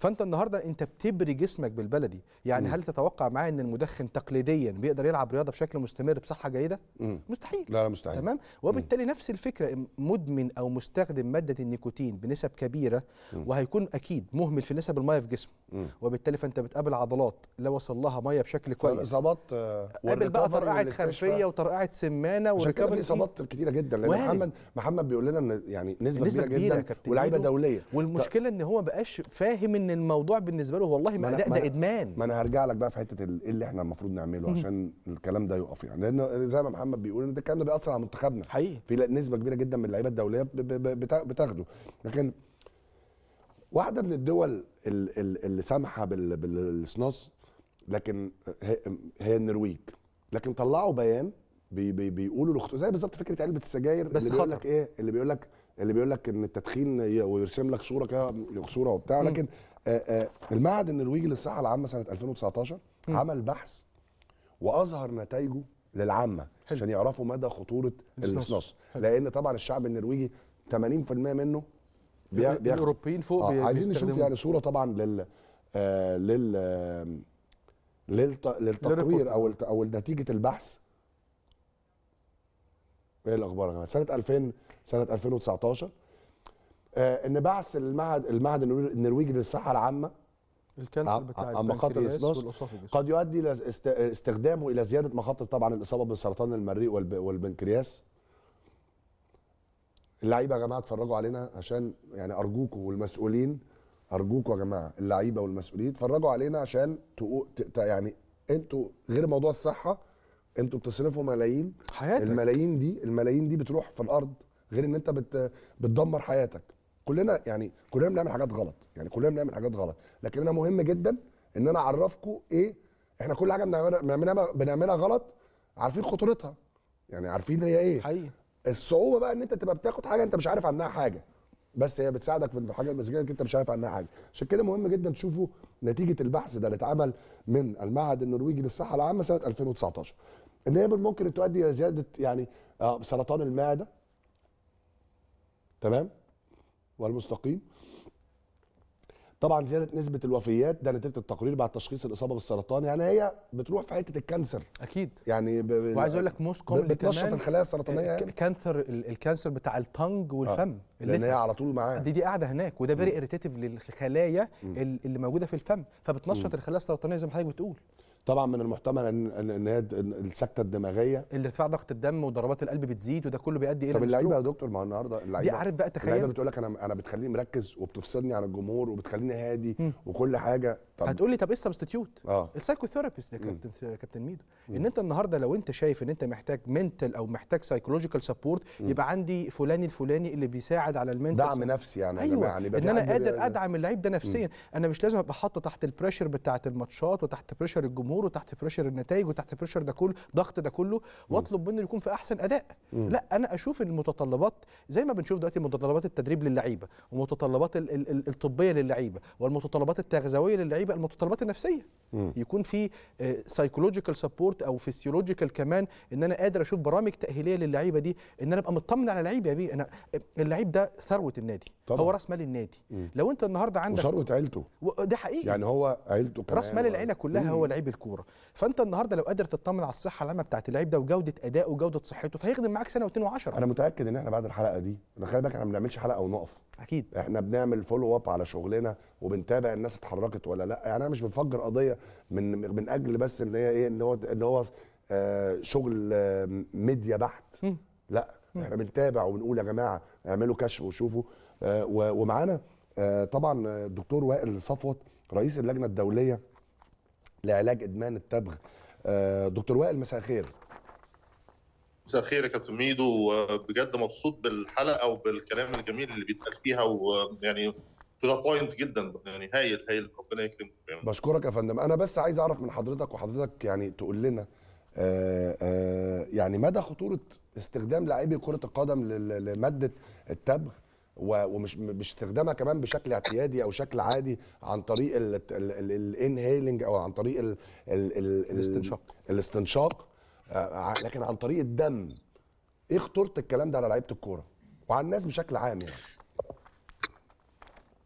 فانت النهارده انت بتبري جسمك بالبلدي يعني م. هل تتوقع معايا ان المدخن تقليديا بيقدر يلعب رياضه بشكل مستمر بصحه جيده م. مستحيل لا لا مستحيل تمام وبالتالي م. نفس الفكره مدمن او مستخدم ماده النيكوتين بنسب كبيره م. وهيكون اكيد مهمل في نسب الميه في جسمه وبالتالي فانت بتقابل عضلات لا وصل لها ميه بشكل كويس الاصابات آه، قابل بقى طرقعه خلفيه وطرقعه سمانه والريكفري اصابات كتيره جدا لان وارد. محمد محمد بيقول لنا ان يعني نسبه, نسبة كبيره, جدا ولاعيبه دوليه والمشكله ان هو بقاش فاهم ان الموضوع بالنسبه له والله ما ده, ده ادمان ما انا هرجع لك بقى في حته ايه اللي احنا المفروض نعمله عشان الكلام ده يقف يعني لان زي ما محمد بيقول ان الكلام ده بيأثر على منتخبنا حقيقي في نسبه كبيره جدا من اللعيبه الدوليه بتاخده لكن واحده من الدول اللي سامحه بالسناس لكن هي النرويج لكن طلعوا بيان بي بي بيقولوا لخطو... زي بالظبط فكره علبه السجاير بس اللي بيقول لك ايه اللي بيقول لك اللي بيقول لك ان التدخين ويرسم لك صوره كده صوره وبتاع لكن آه، آه، المعهد النرويجي للصحه العامه سنه 2019 م. عمل بحث واظهر نتائجه للعامه حلو. عشان يعرفوا مدى خطوره النصنص لان طبعا الشعب النرويجي 80% منه بياخد الاوروبيين فوق آه عايزين نشوف يعني صوره طبعا لل آه لل للت... للتطوير او او نتيجه البحث ايه الاخبار يا جماعه سنه 2000 سنه 2019 آه، ان بعث المعهد المعهد النرويجي للصحه العامه الكانسر نعم، بتاع البنكرياس قد يؤدي الى استخدامه الى زياده مخاطر طبعا الاصابه بسرطان المريء والبنكرياس اللعيبه يا جماعه اتفرجوا علينا عشان يعني ارجوكوا والمسؤولين ارجوكوا يا جماعه اللعيبه والمسؤولين اتفرجوا علينا عشان يعني انتوا غير موضوع الصحه انتوا بتصرفوا ملايين حياتك الملايين دي الملايين دي بتروح في الارض غير ان انت بت... بتدمر حياتك كلنا يعني كلنا بنعمل حاجات غلط يعني كلنا بنعمل حاجات غلط لكن انا مهم جدا ان انا اعرفكم ايه احنا كل حاجه بنعملها بنعملها غلط عارفين خطورتها يعني عارفين هي ايه حقيقي الصعوبه بقى ان انت تبقى بتاخد حاجه انت مش عارف عنها حاجه بس هي بتساعدك في الحاجه المزاجيه انت مش عارف عنها حاجه عشان كده مهم جدا تشوفوا نتيجه البحث ده اللي اتعمل من المعهد النرويجي للصحه العامه سنه 2019 ان هي ممكن تؤدي الى زياده يعني آه، سرطان المعده تمام والمستقيم طبعا زياده نسبه الوفيات ده نتيجه التقرير بعد تشخيص الاصابه بالسرطان يعني هي بتروح في حته الكانسر اكيد يعني ب... وعايز اقول لك موست كومن بتنشط الخلايا السرطانيه آه، يعني. كانسر الكانسر بتاع التنج والفم آه. اللي لان هي على طول معاه دي دي قاعده هناك وده فيري اريتيتيف للخلايا اللي موجوده في الفم فبتنشط الخلايا السرطانيه زي ما حضرتك بتقول طبعا من المحتمل ان ان هي السكته الدماغيه ارتفاع ضغط الدم وضربات القلب بتزيد وده كله بيؤدي الى طب اللعيبه يا دكتور ما هو النهارده اللعيبه دي عارف بقى تخيل اللعيبه بتقول لك انا انا بتخليني مركز وبتفصلني عن الجمهور وبتخليني هادي م. وكل حاجه طب هتقول لي طب ايه السبستيتيوت؟ اه السايكوثيرابيست يا كابتن كابتن ميدو ان انت النهارده لو انت شايف ان انت محتاج منتل او محتاج سايكولوجيكال سبورت يبقى عندي فلان الفلاني اللي بيساعد على المنتل دعم نفسي يعني ايوه يعني ان انا قادر ادعم اللعيب ده نفسيا انا مش لازم ابقى حاطه تحت البريشر بتاعه الماتشات وتحت بريشر الجمهور الجمهور وتحت بريشر النتائج وتحت بريشر ده كله ضغط ده كله واطلب منه يكون في احسن اداء م. لا انا اشوف المتطلبات زي ما بنشوف دلوقتي متطلبات التدريب للعيبه ومتطلبات الطبيه للعيبه والمتطلبات التغذويه للعيبه المتطلبات النفسيه م. يكون في سايكولوجيكال آه، سبورت او فيسيولوجيكال كمان ان انا قادر اشوف برامج تاهيليه للعيبه دي ان انا ابقى مطمن على لعيب يا بيه انا آه، اللعيب ده ثروه النادي طبعا. هو راس مال النادي م. لو انت النهارده عندك وثروه عيلته ده حقيقي يعني هو عيلته كمان راس مال العيله كلها هو لعيب الكوره الكوره فانت النهارده لو قادر تطمن على الصحه العامه بتاعت اللعيب ده وجوده ادائه وجوده صحته فهيخدم معاك سنه واتنين وعشرة انا متاكد ان احنا بعد الحلقه دي خلي بالك احنا ما بنعملش حلقه ونقف اكيد احنا بنعمل فولو اب على شغلنا وبنتابع الناس اتحركت ولا لا يعني انا مش بنفجر قضيه من من اجل بس ان هي ايه ان هو ان هو آه شغل آه ميديا بحت م. لا م. احنا بنتابع وبنقول يا جماعه اعملوا كشف وشوفوا آه ومعانا آه، طبعا آه، الدكتور وائل صفوت رئيس اللجنه الدوليه لعلاج ادمان التبغ آه، دكتور وائل مساء الخير مساء الخير يا كابتن ميدو وبجد مبسوط بالحلقه وبالكلام الجميل اللي بيتقال فيها ويعني تو ذا بوينت جدا يعني هايل هايل ربنا يكرمك يعني. بشكرك يا فندم انا بس عايز اعرف من حضرتك وحضرتك يعني تقول لنا آآ آه، آآ آه، يعني مدى خطوره استخدام لاعبي كره القدم لماده التبغ ومش باستخدامها كمان بشكل اعتيادي او شكل عادي عن طريق الانهيلنج او عن طريق الـ الـ الـ الاستنشاق الاستنشاق آه، لكن عن طريق الدم ايه خطوره الكلام ده على لعيبه الكوره وعلى الناس بشكل عام يعني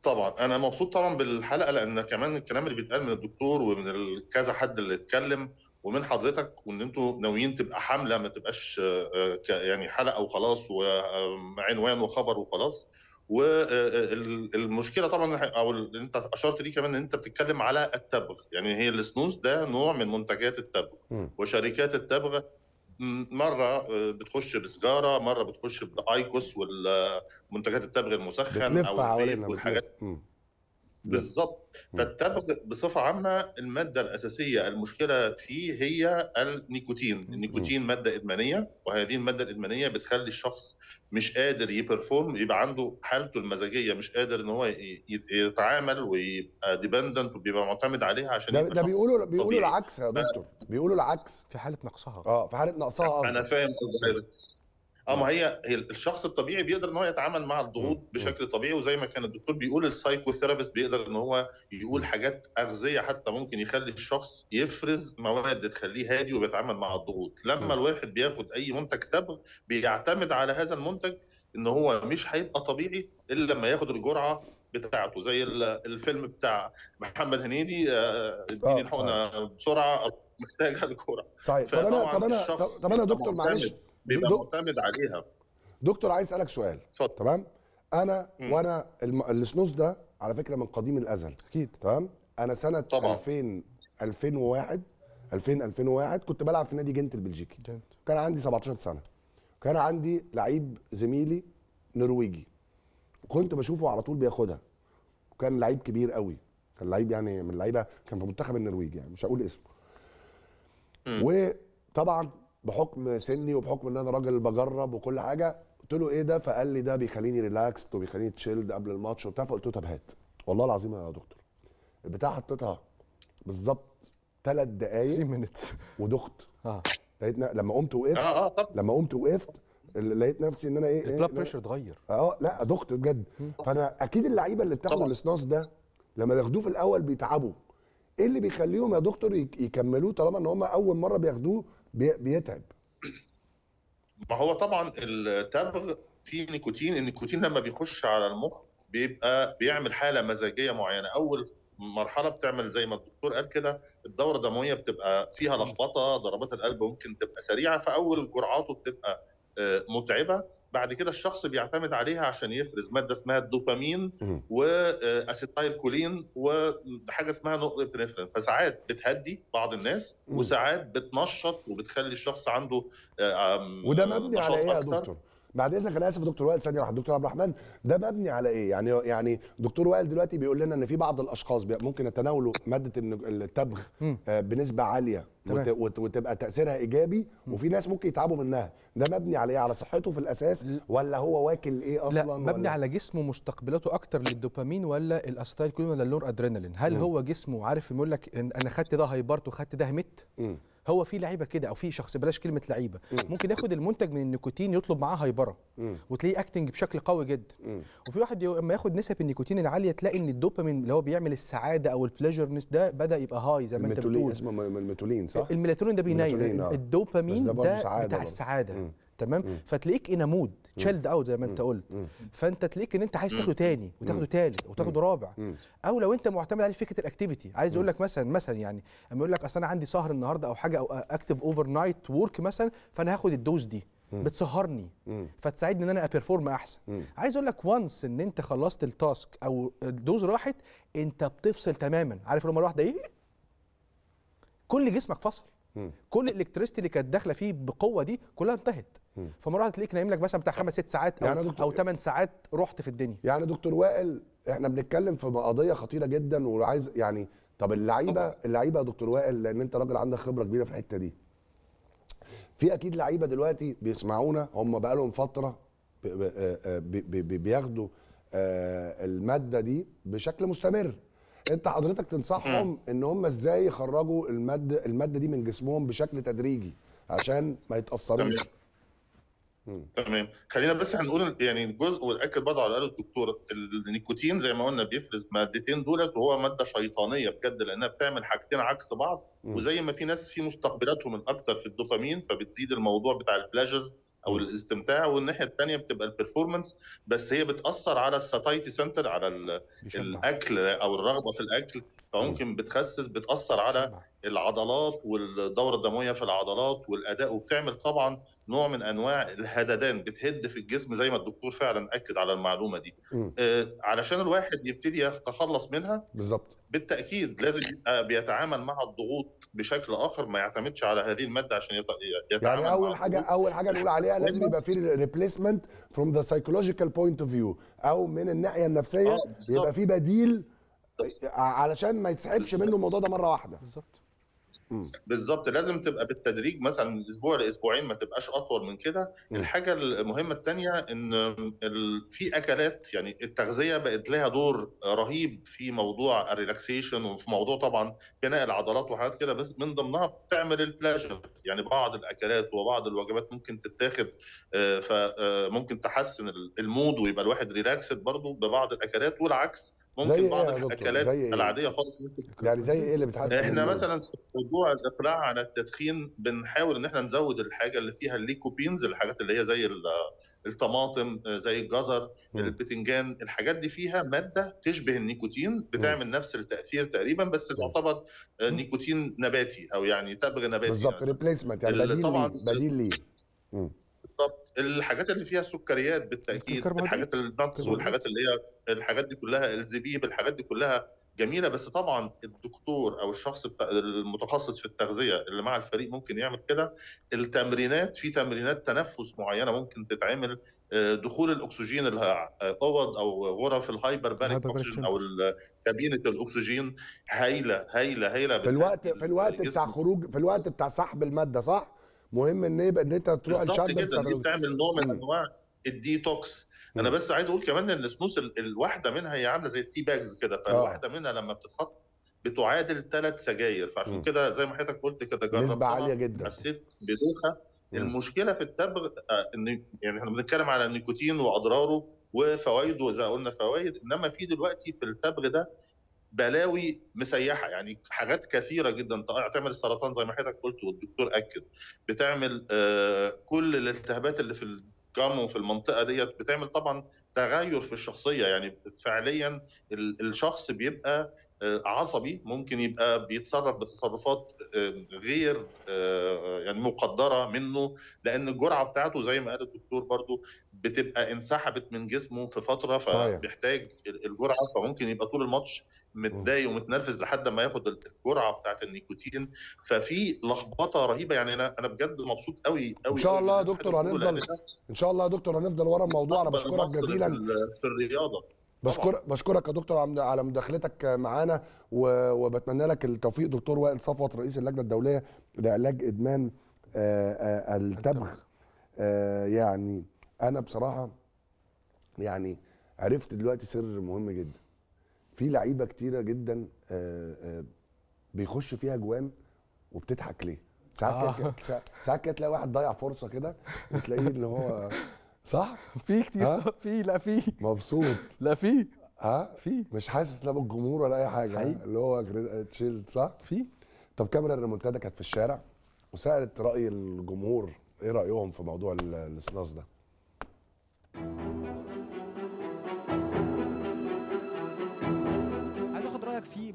طبعا انا مبسوط طبعا بالحلقه لان كمان الكلام اللي بيتقال من الدكتور ومن كذا حد اللي اتكلم ومن حضرتك وان انتوا ناويين تبقى حمله ما تبقاش آه، آه، يعني حلقه وخلاص وعنوان آه، وخبر وخلاص والمشكله طبعا او اللي انت اشرت ليه كمان ان انت بتتكلم على التبغ يعني هي السنوز ده نوع من منتجات التبغ وشركات التبغ مره بتخش بسجاره مره بتخش بايكوس والمنتجات التبغ المسخن او الفيب والحاجات بالظبط فالتبغ بصفه عامه الماده الاساسيه المشكله فيه هي النيكوتين النيكوتين ماده ادمانيه وهذه الماده الادمانيه بتخلي الشخص مش قادر يبرفورم يبقى عنده حالته المزاجيه مش قادر ان هو يتعامل ويبقى ديبندنت وبيبقى معتمد عليها عشان ده, ده بيقولوا بيقولوا العكس يا دكتور بيقولوا العكس في حاله نقصها اه في حاله نقصها انا فاهم آه. اه ما هي الشخص الطبيعي بيقدر ان هو يتعامل مع الضغوط بشكل طبيعي وزي ما كان الدكتور بيقول السايكوثيرابيست بيقدر ان هو يقول حاجات اغذيه حتى ممكن يخلي الشخص يفرز مواد تخليه هادي وبيتعامل مع الضغوط لما الواحد بياخد اي منتج تبغ بيعتمد على هذا المنتج ان هو مش هيبقى طبيعي الا لما ياخد الجرعه بتاعته زي الفيلم بتاع محمد هنيدي اديني آه، آه، الحقنه بسرعه محتاجه الكوره صحيح طب انا طب انا طب انا دكتور معلش بيبقى معتمد عليها دكتور عايز اسالك سؤال اتفضل تمام انا مم. وانا الم... السنوس ده على فكره من قديم الازل اكيد تمام انا سنه طبعا. 2000 2001 2000 2001 كنت بلعب في نادي جنت البلجيكي جنت كان عندي 17 سنه كان عندي لعيب زميلي نرويجي كنت بشوفه على طول بياخدها وكان لعيب كبير قوي كان لعيب يعني من اللعيبه كان في منتخب النرويج يعني مش هقول اسمه وطبعا بحكم سني وبحكم ان انا راجل بجرب وكل حاجه قلت له ايه ده فقال لي ده بيخليني ريلاكست وبيخليني تشيلد قبل الماتش وبتاع فقلت له طب هات والله العظيم يا دكتور البتاع حطيتها بالظبط ثلاث دقايق ودخت اه لقيت لما قمت وقفت اه اه لما قمت وقفت لقيت نفسي ان انا ايه البلاد إيه بريشر اتغير اه لا دخت بجد فانا اكيد اللعيبه اللي بتاخد الاصناص ده لما بياخدوه في الاول بيتعبوا ايه اللي بيخليهم يا دكتور يكملوه طالما ان هم اول مره بياخدوه بيتعب ما هو طبعا التبغ فيه نيكوتين النيكوتين لما بيخش على المخ بيبقى بيعمل حاله مزاجيه معينه اول مرحله بتعمل زي ما الدكتور قال كده الدوره الدمويه بتبقى فيها لخبطه ضربات القلب ممكن تبقى سريعه فاول جرعاته بتبقى آه، متعبه بعد كده الشخص بيعتمد عليها عشان يفرز ماده اسمها الدوبامين واسيتايل كولين وحاجه اسمها نقل فساعات بتهدي بعض الناس وساعات بتنشط وبتخلي الشخص عنده آه، وده مبني على ايه يا دكتور؟ بعد اذنك انا اسف يا دكتور وائل ثانيه واحده دكتور عبد الرحمن ده مبني على ايه يعني يعني دكتور وائل دلوقتي بيقول لنا ان في بعض الاشخاص ممكن يتناولوا ماده التبغ آه، بنسبه عاليه وتبقى تاثيرها ايجابي وفي ناس ممكن يتعبوا منها ده مبني على ايه على صحته في الاساس ولا هو واكل ايه اصلا لا مبني ولا؟ على جسمه مستقبلاته اكتر للدوبامين ولا الاسيتايل كولين ولا اللور ادرينالين هل م. هو جسمه عارف يقول لك انا خدت ده هايبرت وخدت ده همت هو في لعيبه كده او في شخص بلاش كلمه لعيبه ممكن ياخد المنتج من النيكوتين يطلب معاه هايبره وتلاقيه اكتنج بشكل قوي جدا وفي واحد لما ياخد نسب النيكوتين العاليه تلاقي ان الدوبامين اللي هو بيعمل السعاده او البليجرنس ده بدا يبقى هاي زي ما انت بتقول اسمه الميلاتونين صح الميلاتونين ده بينيل آه. الدوبامين ده, ده بتاع السعاده مم. تمام مم. فتلاقيك انامود تشيلد اوت زي ما انت قلت فانت تلاقيك ان انت عايز تاخده تاني وتاخده تالت وتاخده رابع او لو انت معتمد عليه فكره الاكتيفيتي عايز اقول لك مثلا مثلا يعني اما يقول لك اصل انا عندي سهر النهارده او حاجه او اكتف اوفر نايت ورك مثلا فانا هاخد الدوز دي بتسهرني فتساعدني ان انا ابرفورم احسن عايز اقول لك وانس ان انت خلصت التاسك او الدوز راحت انت بتفصل تماما عارف لما الواحده ايه كل جسمك فصل كل الالكتريستي اللي كانت داخله فيه بقوه دي كلها انتهت فمره تلاقيك نايم لك مثلا بتاع خمس ست ساعات او يعني او ثمان ساعات رحت في الدنيا يعني دكتور وائل احنا بنتكلم في قضيه خطيره جدا وعايز يعني طب اللعيبه اللعيبه يا دكتور وائل لان انت راجل عندك خبره كبيره في الحته دي في اكيد لعيبه دلوقتي بيسمعونا هم بقالهم فتره آه، آه، بياخدوا آه، الماده دي بشكل مستمر انت حضرتك تنصحهم ان هم ازاي يخرجوا الماده الماده دي من جسمهم بشكل تدريجي عشان ما يتاثروش تمام خلينا بس هنقول يعني الجزء والاكد برضه على قاله الدكتور النيكوتين زي ما قلنا بيفرز مادتين دولت وهو ماده شيطانيه بجد لانها بتعمل حاجتين عكس بعض وزي ما في ناس في مستقبلاتهم الاكثر في الدوبامين فبتزيد الموضوع بتاع البلاجر او الاستمتاع والناحيه الثانيه بتبقى البرفورمانس بس هي بتاثر على الساتايتي سنتر على الاكل او الرغبه في الاكل أيوة. فممكن بتخسس بتاثر على العضلات والدوره الدمويه في العضلات والاداء وبتعمل طبعا نوع من انواع الهددان بتهد في الجسم زي ما الدكتور فعلا اكد على المعلومه دي آه علشان الواحد يبتدي يتخلص منها بالظبط بالتاكيد لازم يبقى بيتعامل مع الضغوط بشكل اخر ما يعتمدش على هذه الماده عشان يتعامل يعني اول مع حاجه اول حاجه نقول عليها لازم يبقى في ريبليسمنت فروم ذا سايكولوجيكال بوينت اوف فيو او من الناحيه النفسيه آه يبقى في بديل علشان ما يتسحبش منه الموضوع ده مره واحده بالظبط بالظبط لازم تبقى بالتدريج مثلا من اسبوع لاسبوعين ما تبقاش اطول من كده الحاجه المهمه الثانيه ان في اكلات يعني التغذيه بقت لها دور رهيب في موضوع الريلاكسيشن وفي موضوع طبعا بناء العضلات وحاجات كده بس من ضمنها بتعمل البلاجر يعني بعض الاكلات وبعض الوجبات ممكن تتاخد آه، فممكن آه، تحسن المود ويبقى الواحد ريلاكسد برضه ببعض الاكلات والعكس ممكن بعض إيه الاكلات إيه؟ العاديه خالص يعني زي ايه اللي بتحسن احنا مثلا في موضوع الاقلاع عن التدخين بنحاول ان احنا نزود الحاجه اللي فيها الليكوبينز الحاجات اللي هي زي الطماطم زي الجزر البتنجان الحاجات دي فيها ماده تشبه النيكوتين بتعمل نفس التاثير تقريبا بس تعتبر آه، نيكوتين نباتي او يعني تبغ نباتي بالظبط ريبليسمنت يعني, يعني بديل طبعا بديل ليه الحاجات اللي فيها السكريات بالتاكيد الحاجات النتس والحاجات اللي هي الحاجات دي كلها الزبيب الحاجات دي كلها جميله بس طبعا الدكتور او الشخص المتخصص في التغذيه اللي مع الفريق ممكن يعمل كده التمرينات في تمرينات تنفس معينه ممكن تتعمل آه، دخول الاكسجين اوض او غرف الهايبر اوكسجين او كابينه الاكسجين هايله هايله هايله في الوقت في الوقت بتاع خروج في الوقت بتاع سحب الماده صح؟ مهم ان يبقى ان انت تروح بالظبط كده دي بتعمل نوع من انواع الديتوكس انا بس عايز اقول كمان ان السموث الواحده منها هي عامله زي التي باجز كده آه. فالواحده منها لما بتتحط بتعادل ثلاث سجاير فعشان كده زي ما حضرتك قلت كده جربتها نسبه عاليه جدا حسيت بدوخه المشكله في التبغ آه، ان يعني احنا بنتكلم على النيكوتين واضراره وفوائده زي قلنا فوائد انما في دلوقتي في التبغ ده بلاوي مسيحه يعني حاجات كثيره جدا تعمل السرطان زي ما حضرتك قلت والدكتور اكد بتعمل آه، كل الالتهابات اللي في الجام وفي المنطقه ديت بتعمل طبعا تغير في الشخصيه يعني فعليا الشخص بيبقى آه، عصبي ممكن يبقى بيتصرف بتصرفات آه، غير آه، يعني مقدره منه لان الجرعه بتاعته زي ما قال الدكتور برضو بتبقى انسحبت من جسمه في فتره فبيحتاج الجرعه فممكن يبقى طول الماتش متضايق ومتنرفز لحد ما ياخد الجرعه بتاعت النيكوتين ففي لخبطه رهيبه يعني انا انا بجد مبسوط قوي قوي ان شاء الله يا دكتور هنفضل ان شاء الله يا دكتور هنفضل ورا الموضوع انا بشكرك جزيلا في الرياضه بشكر بشكرك يا دكتور على مداخلتك معانا وبتمنى لك التوفيق دكتور وائل صفوت رئيس اللجنه الدوليه لعلاج ادمان آه، آه، التبغ آه، يعني انا بصراحه يعني عرفت دلوقتي سر مهم جدا في لعيبه كتيره جدا بيخش فيها جوان وبتضحك ليه ساعات آه. ساعات كده تلاقي واحد ضيع فرصه كده وتلاقيه اللي هو صح في كتير في لا في مبسوط لا في ها في مش حاسس لا بالجمهور ولا اي حاجه حقيقي. اللي هو تشيلد آه، صح في طب كاميرا الريمونتادا كانت في الشارع وسالت راي الجمهور ايه رايهم في موضوع الاستناص ده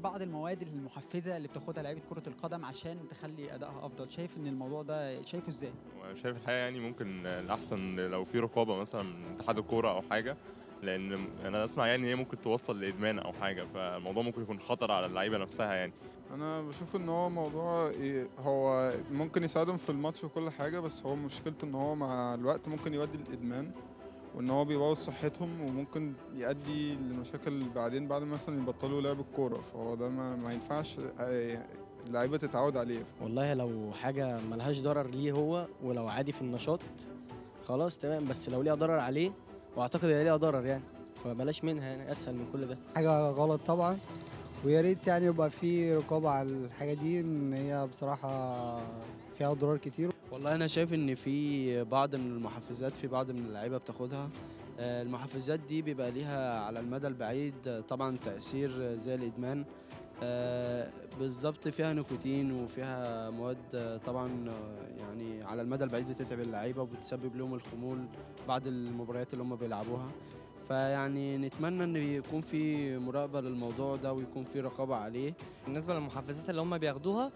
بعض المواد المحفزه اللي بتاخدها لعيبه كره القدم عشان تخلي ادائها افضل شايف ان الموضوع ده شايفه ازاي شايف الحقيقه يعني ممكن الاحسن لو في رقابه مثلا من اتحاد الكوره او حاجه لان انا اسمع يعني هي ممكن توصل لادمان او حاجه فالموضوع ممكن يكون خطر على اللعيبه نفسها يعني انا بشوف ان هو موضوع إيه، هو ممكن يساعدهم في الماتش وكل حاجه بس هو مشكلته ان هو مع الوقت ممكن يودي الإدمان وان هو بيبوظ صحتهم وممكن يؤدي لمشاكل بعدين بعد مثلا يبطلوا لعب الكوره فهو ده ما, ما ينفعش آه، اللعيبه تتعود عليه والله لو حاجه ملهاش ضرر ليه هو ولو عادي في النشاط خلاص تمام بس لو ليها ضرر عليه واعتقد هي ليها ضرر يعني فبلاش منها يعني اسهل من كل ده حاجه غلط طبعا ويا ريت يعني يبقى في رقابه على الحاجه دي ان هي بصراحه فيها اضرار كتير والله انا شايف ان في بعض من المحفزات في بعض من اللعيبه بتاخدها آه، المحفزات دي بيبقى ليها على المدى البعيد طبعا تاثير زي الادمان آه، بالظبط فيها نيكوتين وفيها مواد طبعا آه، يعني على المدى البعيد بتتعب اللعيبه وبتسبب لهم الخمول بعد المباريات اللي هم بيلعبوها فيعني نتمنى ان يكون في مراقبه للموضوع ده ويكون في رقابه عليه بالنسبه للمحفزات اللي هم بياخدوها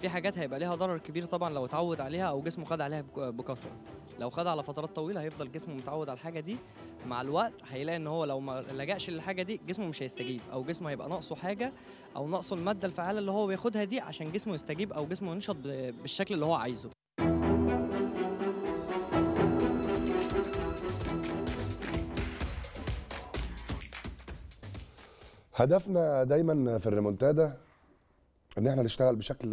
في حاجات هيبقى ليها ضرر كبير طبعا لو اتعود عليها او جسمه خد عليها بكثره لو خد على فترات طويله هيفضل جسمه متعود على الحاجه دي مع الوقت هيلاقي ان هو لو ما لجاش للحاجه دي جسمه مش هيستجيب او جسمه هيبقى ناقصه حاجه او ناقصه الماده الفعاله اللي هو بياخدها دي عشان جسمه يستجيب او جسمه ينشط بالشكل اللي هو عايزه هدفنا دايما في الريمونتادا ان احنا نشتغل بشكل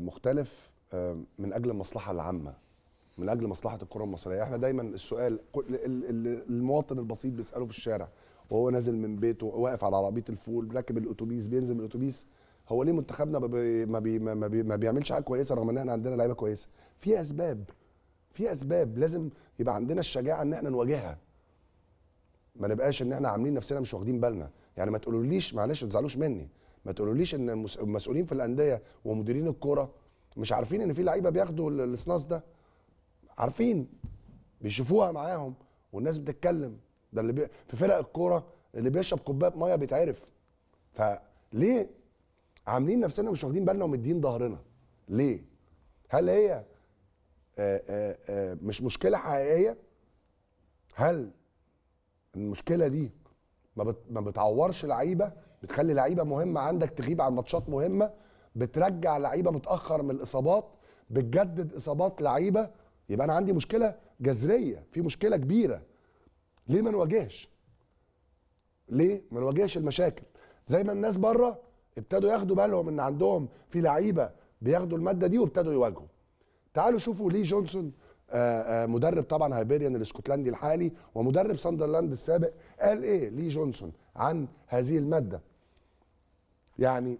مختلف آه، من اجل المصلحه العامه من اجل مصلحه الكره المصريه احنا دايما السؤال المواطن البسيط بيساله في الشارع وهو نازل من بيته واقف على عربيه الفول راكب الاتوبيس بينزل من الاتوبيس هو ليه منتخبنا ما, بي ما, بي ما, بي ما بيعملش حاجه كويسه رغم ان احنا عندنا لعيبه كويسه في اسباب في اسباب لازم يبقى عندنا الشجاعه ان احنا نواجهها ما نبقاش ان احنا عاملين نفسنا مش واخدين بالنا يعني ما تقولوليش معلش ما تزعلوش مني ما تقولوليش ان المسؤولين في الانديه ومديرين الكوره مش عارفين ان في لعيبه بياخدوا الاصناص ده عارفين بيشوفوها معاهم والناس بتتكلم ده اللي بي... في فرق الكوره اللي بيشرب كوبايه ميه بيتعرف فليه عاملين نفسنا مش واخدين بالنا ومدين ظهرنا ليه هل هي آآ آه، آآ آه، آه، مش مشكله حقيقيه هل المشكله دي ما بتعورش لعيبه بتخلي لعيبه مهمه عندك تغيب عن ماتشات مهمه بترجع لعيبه متاخر من الاصابات بتجدد اصابات لعيبه يبقى انا عندي مشكله جذريه في مشكله كبيره ليه ما نواجهش ليه ما نواجهش المشاكل زي ما الناس بره ابتدوا ياخدوا بالهم ان عندهم في لعيبه بياخدوا الماده دي وابتدوا يواجهوا تعالوا شوفوا ليه جونسون آه، آه، مدرب طبعا هايبيريان الاسكتلندي الحالي ومدرب ساندرلاند السابق قال ايه لي جونسون عن هذه الماده يعني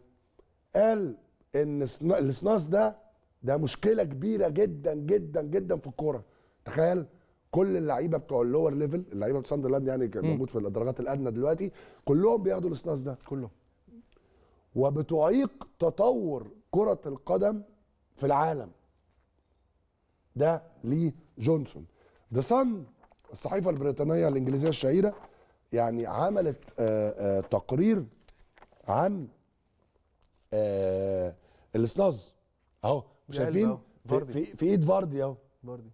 قال ان الاسناس ده ده مشكله كبيره جدا جدا جدا في الكوره تخيل كل اللعيبه بتوع اللور ليفل اللعيبه ساندرلاند يعني كان موجود في الدرجات الادنى دلوقتي كلهم بياخدوا الاسناس ده كلهم وبتعيق تطور كره القدم في العالم ده لجونسون ذا صن الصحيفه البريطانيه الانجليزيه الشهيره يعني عملت آآ آه، آآ آه، تقرير عن آه، السناز اهو شايفين في, في, في ايد فاردي اهو فاردي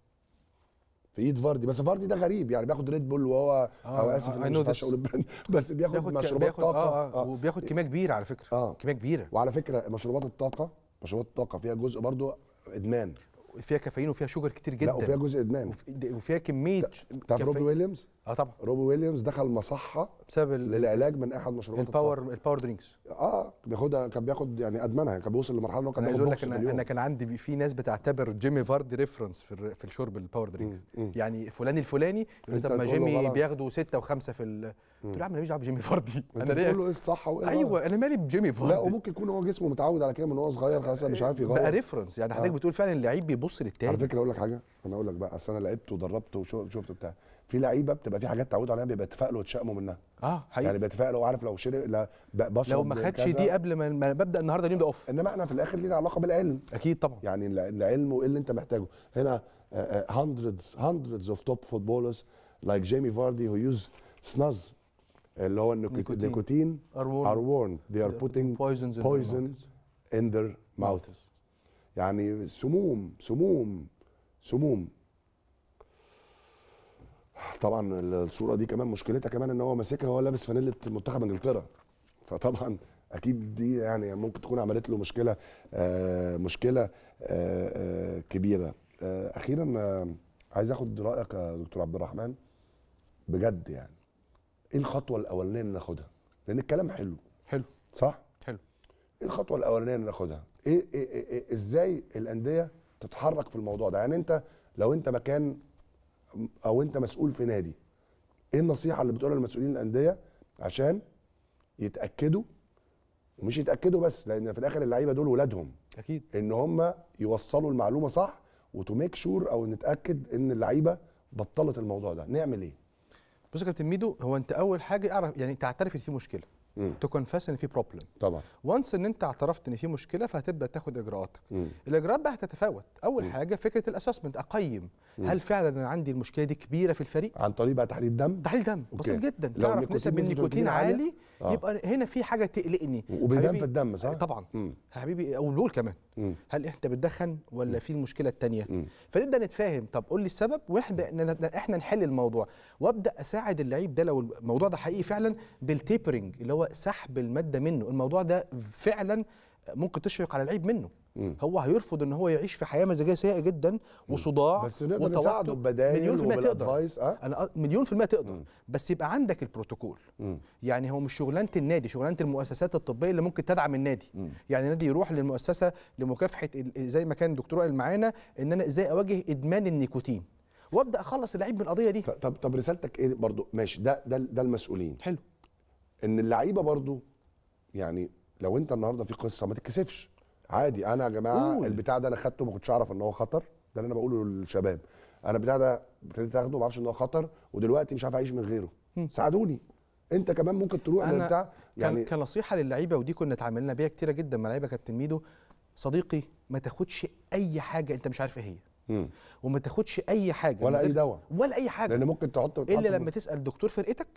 في ايد فاردي بس فاردي ده غريب يعني بياخد ريد بول وهو آه او اسف آه مش اقول بس بياخد, بياخد مشروبات بياخد طاقه آه آه آه وبياخد كميه كبيره على فكره آه كميه كبيره وعلى فكره مشروبات الطاقه مشروبات الطاقه فيها جزء برضو ادمان فيها كافيين وفيها شوجر كتير جدا لا وفيها جزء ادمان وفيها كميه تعرف روبي ويليامز اه طبعا روبي ويليامز دخل مصحه بسبب للعلاج من احد مشروبات الباور الطاقة. الباور درينكس اه بياخدها كان بياخد يعني ادمنها كان بيوصل لمرحله ان هو كان بياخد بوكس أنا, انا كان عندي في ناس بتعتبر جيمي فاردي ريفرنس في في الشرب الباور درينكس يعني فلان الفلاني يقول طب ما جيمي بياخده سته وخمسه في قلت له يا عم انا ماليش دعوه بجيمي فاردي انا ليه بتقول له ايه الصح وايه ايوه انا مالي بجيمي فاردي لا وممكن يكون هو جسمه متعود على كده من هو صغير خلاص مش عارف يغير بقى ريفرنس يعني آه. حضرتك بتقول فعلا اللعيب بيبص للتاني على فكره اقول لك حاجه انا اقول لك بقى اصل انا لعبت ودربت وشفت بتاع في لعيبه بتبقى في حاجات تعودوا عليها بيبقى اتفائلوا واتشائموا منها اه حقيقي يعني بيتفائلوا عارف لو شرب لو ما خدش دي قبل ما ببدا النهارده اليوم ده اوف انما احنا في الاخر لينا علاقه بالعلم اكيد طبعا يعني العلم وايه اللي انت محتاجه هنا هاندردز هاندردز اوف توب فوتبولرز لايك جيمي فاردي هو يوز سناز اللي هو النيكوتين ار وورن they are putting poisons, poisons in their mouths يعني سموم سموم سموم طبعا الصوره دي كمان مشكلتها كمان ان هو ماسكها وهو لابس فانيله منتخب انجلترا فطبعا اكيد دي يعني ممكن تكون عملت له مشكله آه، مشكله آه، آه، كبيره اخيرا عايز اخد رايك يا دكتور عبد الرحمن بجد يعني ايه الخطوه الاولانيه اللي ناخدها لان الكلام حلو حلو صح حلو ايه الخطوه الاولانيه اللي ناخدها إيه, إيه, إيه, إيه، ازاي الانديه تتحرك في الموضوع ده يعني انت لو انت مكان او انت مسؤول في نادي ايه النصيحه اللي بتقولها لمسؤولين الانديه عشان يتاكدوا ومش يتاكدوا بس لان في الاخر اللعيبه دول ولادهم اكيد ان هم يوصلوا المعلومه صح وتو ميك شور او نتاكد ان اللعيبه بطلت الموضوع ده نعمل ايه بص يا كابتن ميدو هو انت اول حاجه اعرف يعني تعترف ان في مشكله تو كونفاس ان في بروبلم طبعا وانس ان انت اعترفت ان في مشكله فهتبدا تاخد اجراءاتك مم. الاجراءات بقى هتتفاوت اول مم. حاجه فكره الاسسمنت اقيم مم. هل فعلا انا عندي المشكله دي كبيره في الفريق عن طريق بقى تحليل دم تحليل دم بسيط جدا تعرف نسب النيكوتين عالي آه. يبقى هنا في حاجه تقلقني وبيبان في الدم صح طبعا مم. حبيبي او البول كمان مم. هل انت بتدخن ولا مم. في المشكله الثانيه فنبدا نتفاهم طب قول لي السبب واحنا احنا نحل الموضوع وابدا اساعد اللعيب ده لو الموضوع ده حقيقي فعلا بالتيبرنج اللي هو سحب الماده منه الموضوع ده فعلا ممكن تشفق على العيب منه مم. هو هيرفض ان هو يعيش في حياه مزاجيه سيئه جدا وصداع بس وتوتر مليون في المية تقدر أه؟ أنا مليون في المية تقدر مم. بس يبقى عندك البروتوكول مم. يعني هو مش شغلانه النادي شغلانه المؤسسات الطبيه اللي ممكن تدعم النادي مم. يعني النادي يروح للمؤسسه لمكافحه زي ما كان الدكتور قال معانا ان انا ازاي اواجه ادمان النيكوتين وابدا اخلص اللعيب من القضيه دي طب طب رسالتك ايه برضو ماشي ده ده ده المسؤولين حلو ان اللعيبه برضو يعني لو انت النهارده في قصه ما تتكسفش عادي انا يا جماعه أوه. البتاع ده انا خدته ما كنتش اعرف ان هو خطر ده اللي انا بقوله للشباب انا البتاع ده ابتديت اخده ما اعرفش ان هو خطر ودلوقتي مش عارف اعيش من غيره ساعدوني انت كمان ممكن تروح أنا بتاع يعني كنصيحه للعيبه ودي كنا اتعاملنا بيها كتيره جدا مع لعيبه كابتن ميدو صديقي ما تاخدش اي حاجه انت مش عارف ايه هي وما تاخدش اي حاجه ولا اي دواء ولا اي حاجه لان ممكن تحط الا لما تسال دكتور فرقتك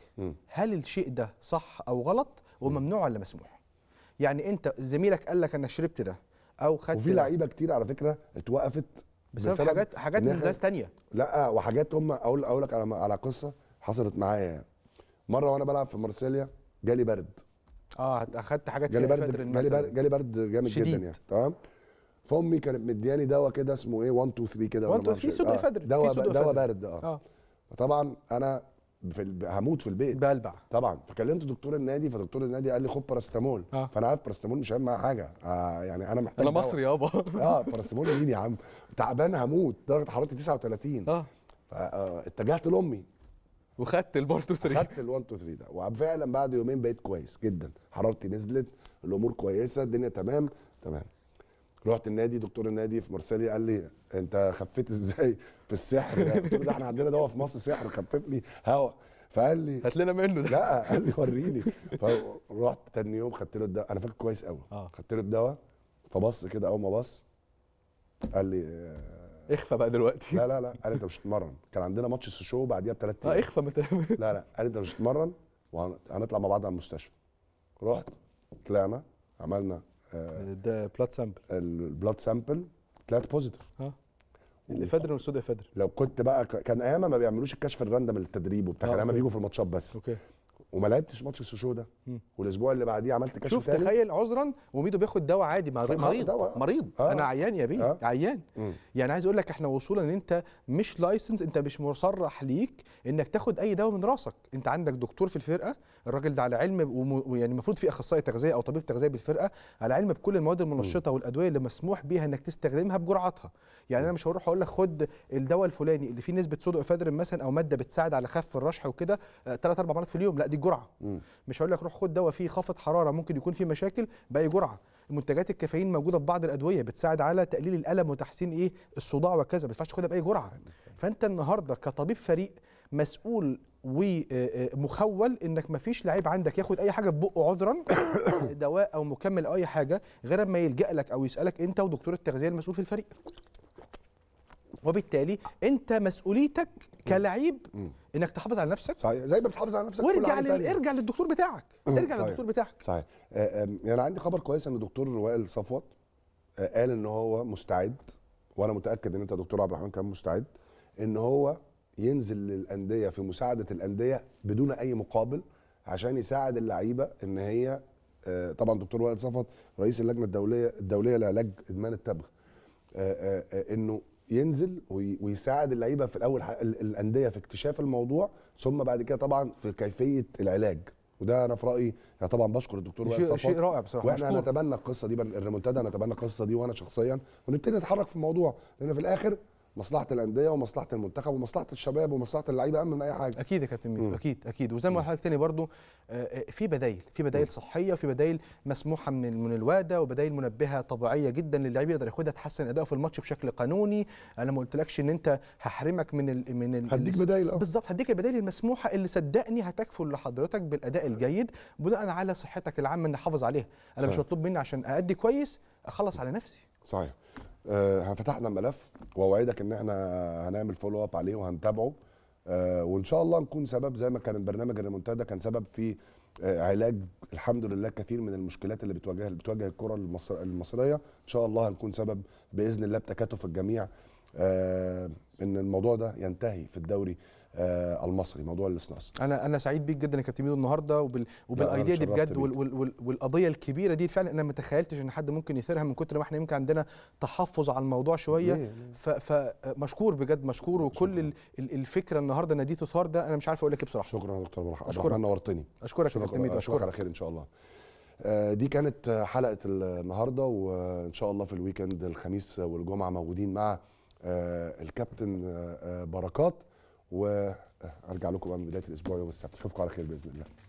هل الشيء ده صح او غلط وممنوع ولا مسموح يعني انت زميلك قال لك انا شربت ده او خدت وفي لعيبه كتير على فكره اتوقفت بسبب, بسبب حاجات حاجات من زاز تانية لا وحاجات هم اقول اقول لك على على قصه حصلت معايا مره وانا بلعب في مارسيليا جالي برد اه اخدت حاجات جالي برد جالي برد, جالي برد جامد جدا يعني تمام فامي كانت مدياني دواء كده اسمه ايه 1 2 3 كده 1 2 3 سود افدرين دواء دواء بارد آه. اه, فطبعا انا في ال... هموت في البيت بلبع طبعا فكلمت دكتور النادي فدكتور النادي قال لي خد باراستامول آه. فانا عارف باراستامول مش هيعمل معايا حاجه آه يعني انا محتاج انا مصري يابا اه باراستامول مين يا عم تعبان هموت درجه حرارتي 39 اه فاتجهت آه، لامي وخدت ال 1 2 3 خدت ال 1 2 3 ده وفعلا بعد يومين بقيت كويس جدا حرارتي نزلت الامور كويسه الدنيا تمام تمام رحت النادي دكتور النادي في مارسيليا قال لي انت خفيت ازاي في السحر ده يعني قلت له ده احنا عندنا دواء في مصر سحر خفف لي هوا فقال لي هات لنا منه ده لا قال لي وريني فرحت تاني يوم خدت له الدواء انا فاكر كويس قوي آه. خدت له الدواء فبص كده اول ما بص قال لي آه، اخفى بقى دلوقتي لا لا لا قال انت مش هتتمرن كان عندنا ماتش سوشو بعديها بثلاث ايام اه اخفى لا لا قال انت مش هتتمرن وهنطلع مع بعض على المستشفى رحت طلعنا عملنا ده بلاد سامبل البلاد سامبل طلعت بوزيتيف اه الافادرين والسود افادرين لو كنت بقى كان ايامها ما بيعملوش الكشف الراندم للتدريب وبتاع كان ايامها آه، بيجوا في الماتشات بس اوكي وما لعبتش ماتش السوشو ده والاسبوع اللي بعديه عملت كشف شوف تخيل عذرا وميدو بياخد دواء عادي مريض مريض, دواء. مريض. آه. انا عيان يا بيه آه. عيان مم. يعني عايز اقول لك احنا وصولا ان انت مش لايسنس انت مش مصرح ليك انك تاخد اي دواء من راسك انت عندك دكتور في الفرقه الراجل ده على علم ويعني المفروض في اخصائي تغذيه او طبيب تغذيه بالفرقه على علم بكل المواد المنشطه مم. والادويه اللي مسموح بيها انك تستخدمها بجرعتها يعني مم. انا مش هروح اقول لك خد الدواء الفلاني اللي فيه نسبه صودو افادرين مثلا او ماده بتساعد على خف الرشح وكده ثلاث آه، اربع مرات في اليوم لا دي جرعه مش هقول لك روح خد دواء فيه خفض حراره ممكن يكون فيه مشاكل باي جرعه منتجات الكافيين موجوده في بعض الادويه بتساعد على تقليل الالم وتحسين ايه الصداع وكذا ما ينفعش تاخدها باي جرعه فانت النهارده كطبيب فريق مسؤول ومخول آه، آه، انك ما فيش لعيب عندك ياخد اي حاجه في بقه عذرا دواء او مكمل او اي حاجه غير ما يلجا لك او يسالك انت ودكتور التغذيه المسؤول في الفريق وبالتالي انت مسؤوليتك كلعيب انك تحافظ على نفسك صحيح زي ما بتحافظ على نفسك وارجع ارجع للدكتور بتاعك ارجع صحيح. للدكتور بتاعك صحيح آه، آه، يعني انا يعني عندي خبر كويس ان دكتور وائل صفوت آه، قال ان هو مستعد وانا متاكد ان انت دكتور عبد الرحمن كان مستعد ان هو ينزل للانديه في مساعده الانديه بدون اي مقابل عشان يساعد اللعيبه ان هي طبعا دكتور وائل صفوت رئيس اللجنه الدوليه الدوليه لعلاج ادمان التبغ انه ينزل ويساعد اللعيبه في الاول الانديه في اكتشاف الموضوع ثم بعد كده طبعا في كيفيه العلاج وده انا في رايي يعني طبعا بشكر الدكتور وائل صفوان شيء رائع بصراحه واحنا نتبنى القصه دي الريمونتادا نتبنى القصه دي وانا شخصيا ونبتدي نتحرك في الموضوع لان في الاخر مصلحه الانديه ومصلحه المنتخب ومصلحه الشباب ومصلحه اللعيبه اهم من اي حاجه اكيد يا كابتن ميدو اكيد اكيد وزي ما قلت لحضرتك تاني برضو آه، آه، في بدايل في بدايل صحيه وفي بدايل مسموحه من من الواده وبدايل منبهه طبيعيه جدا للعيب يقدر ياخدها تحسن اداؤه في الماتش بشكل قانوني انا ما قلتلكش ان انت هحرمك من الـ من الـ هديك بدايل اه بالظبط هديك البدايل المسموحه اللي صدقني هتكفل لحضرتك بالاداء آه. الجيد بناء على صحتك العامه ان احافظ عليها انا مش مطلوب مني عشان اادي كويس اخلص على نفسي صحيح آه، فتحنا الملف واوعدك ان احنا هنعمل فولو اب عليه وهنتابعه آه، وان شاء الله نكون سبب زي ما كان البرنامج الريمونتادا كان سبب في آه، علاج الحمد لله كثير من المشكلات اللي بتواجه اللي بتواجه الكره المصر المصريه ان شاء الله هنكون سبب باذن الله بتكاتف الجميع ان الموضوع ده ينتهي في الدوري آه، المصري موضوع الاسناس انا انا سعيد بيك جدا يا كابتن ميدو النهارده وبال وبالايديا دي بجد وال وال والقضيه الكبيره دي فعلا انا ما تخيلتش ان حد ممكن يثيرها من كتر ما احنا يمكن عندنا تحفظ على الموضوع شويه فمشكور بجد مشكور وكل الفكره النهارده ان دي تثار ده انا مش عارف اقول لك إيه بصراحه شكرا يا دكتور مرحبا اشكرك نورتني اشكرك يا كابتن ميدو اشكرك على خير ان شاء الله آه، دي كانت حلقه النهارده وان شاء الله في الويكند الخميس والجمعه موجودين مع آه، الكابتن بركات وارجع لكم بقى من بدايه الاسبوع يوم السبت اشوفكم على خير باذن الله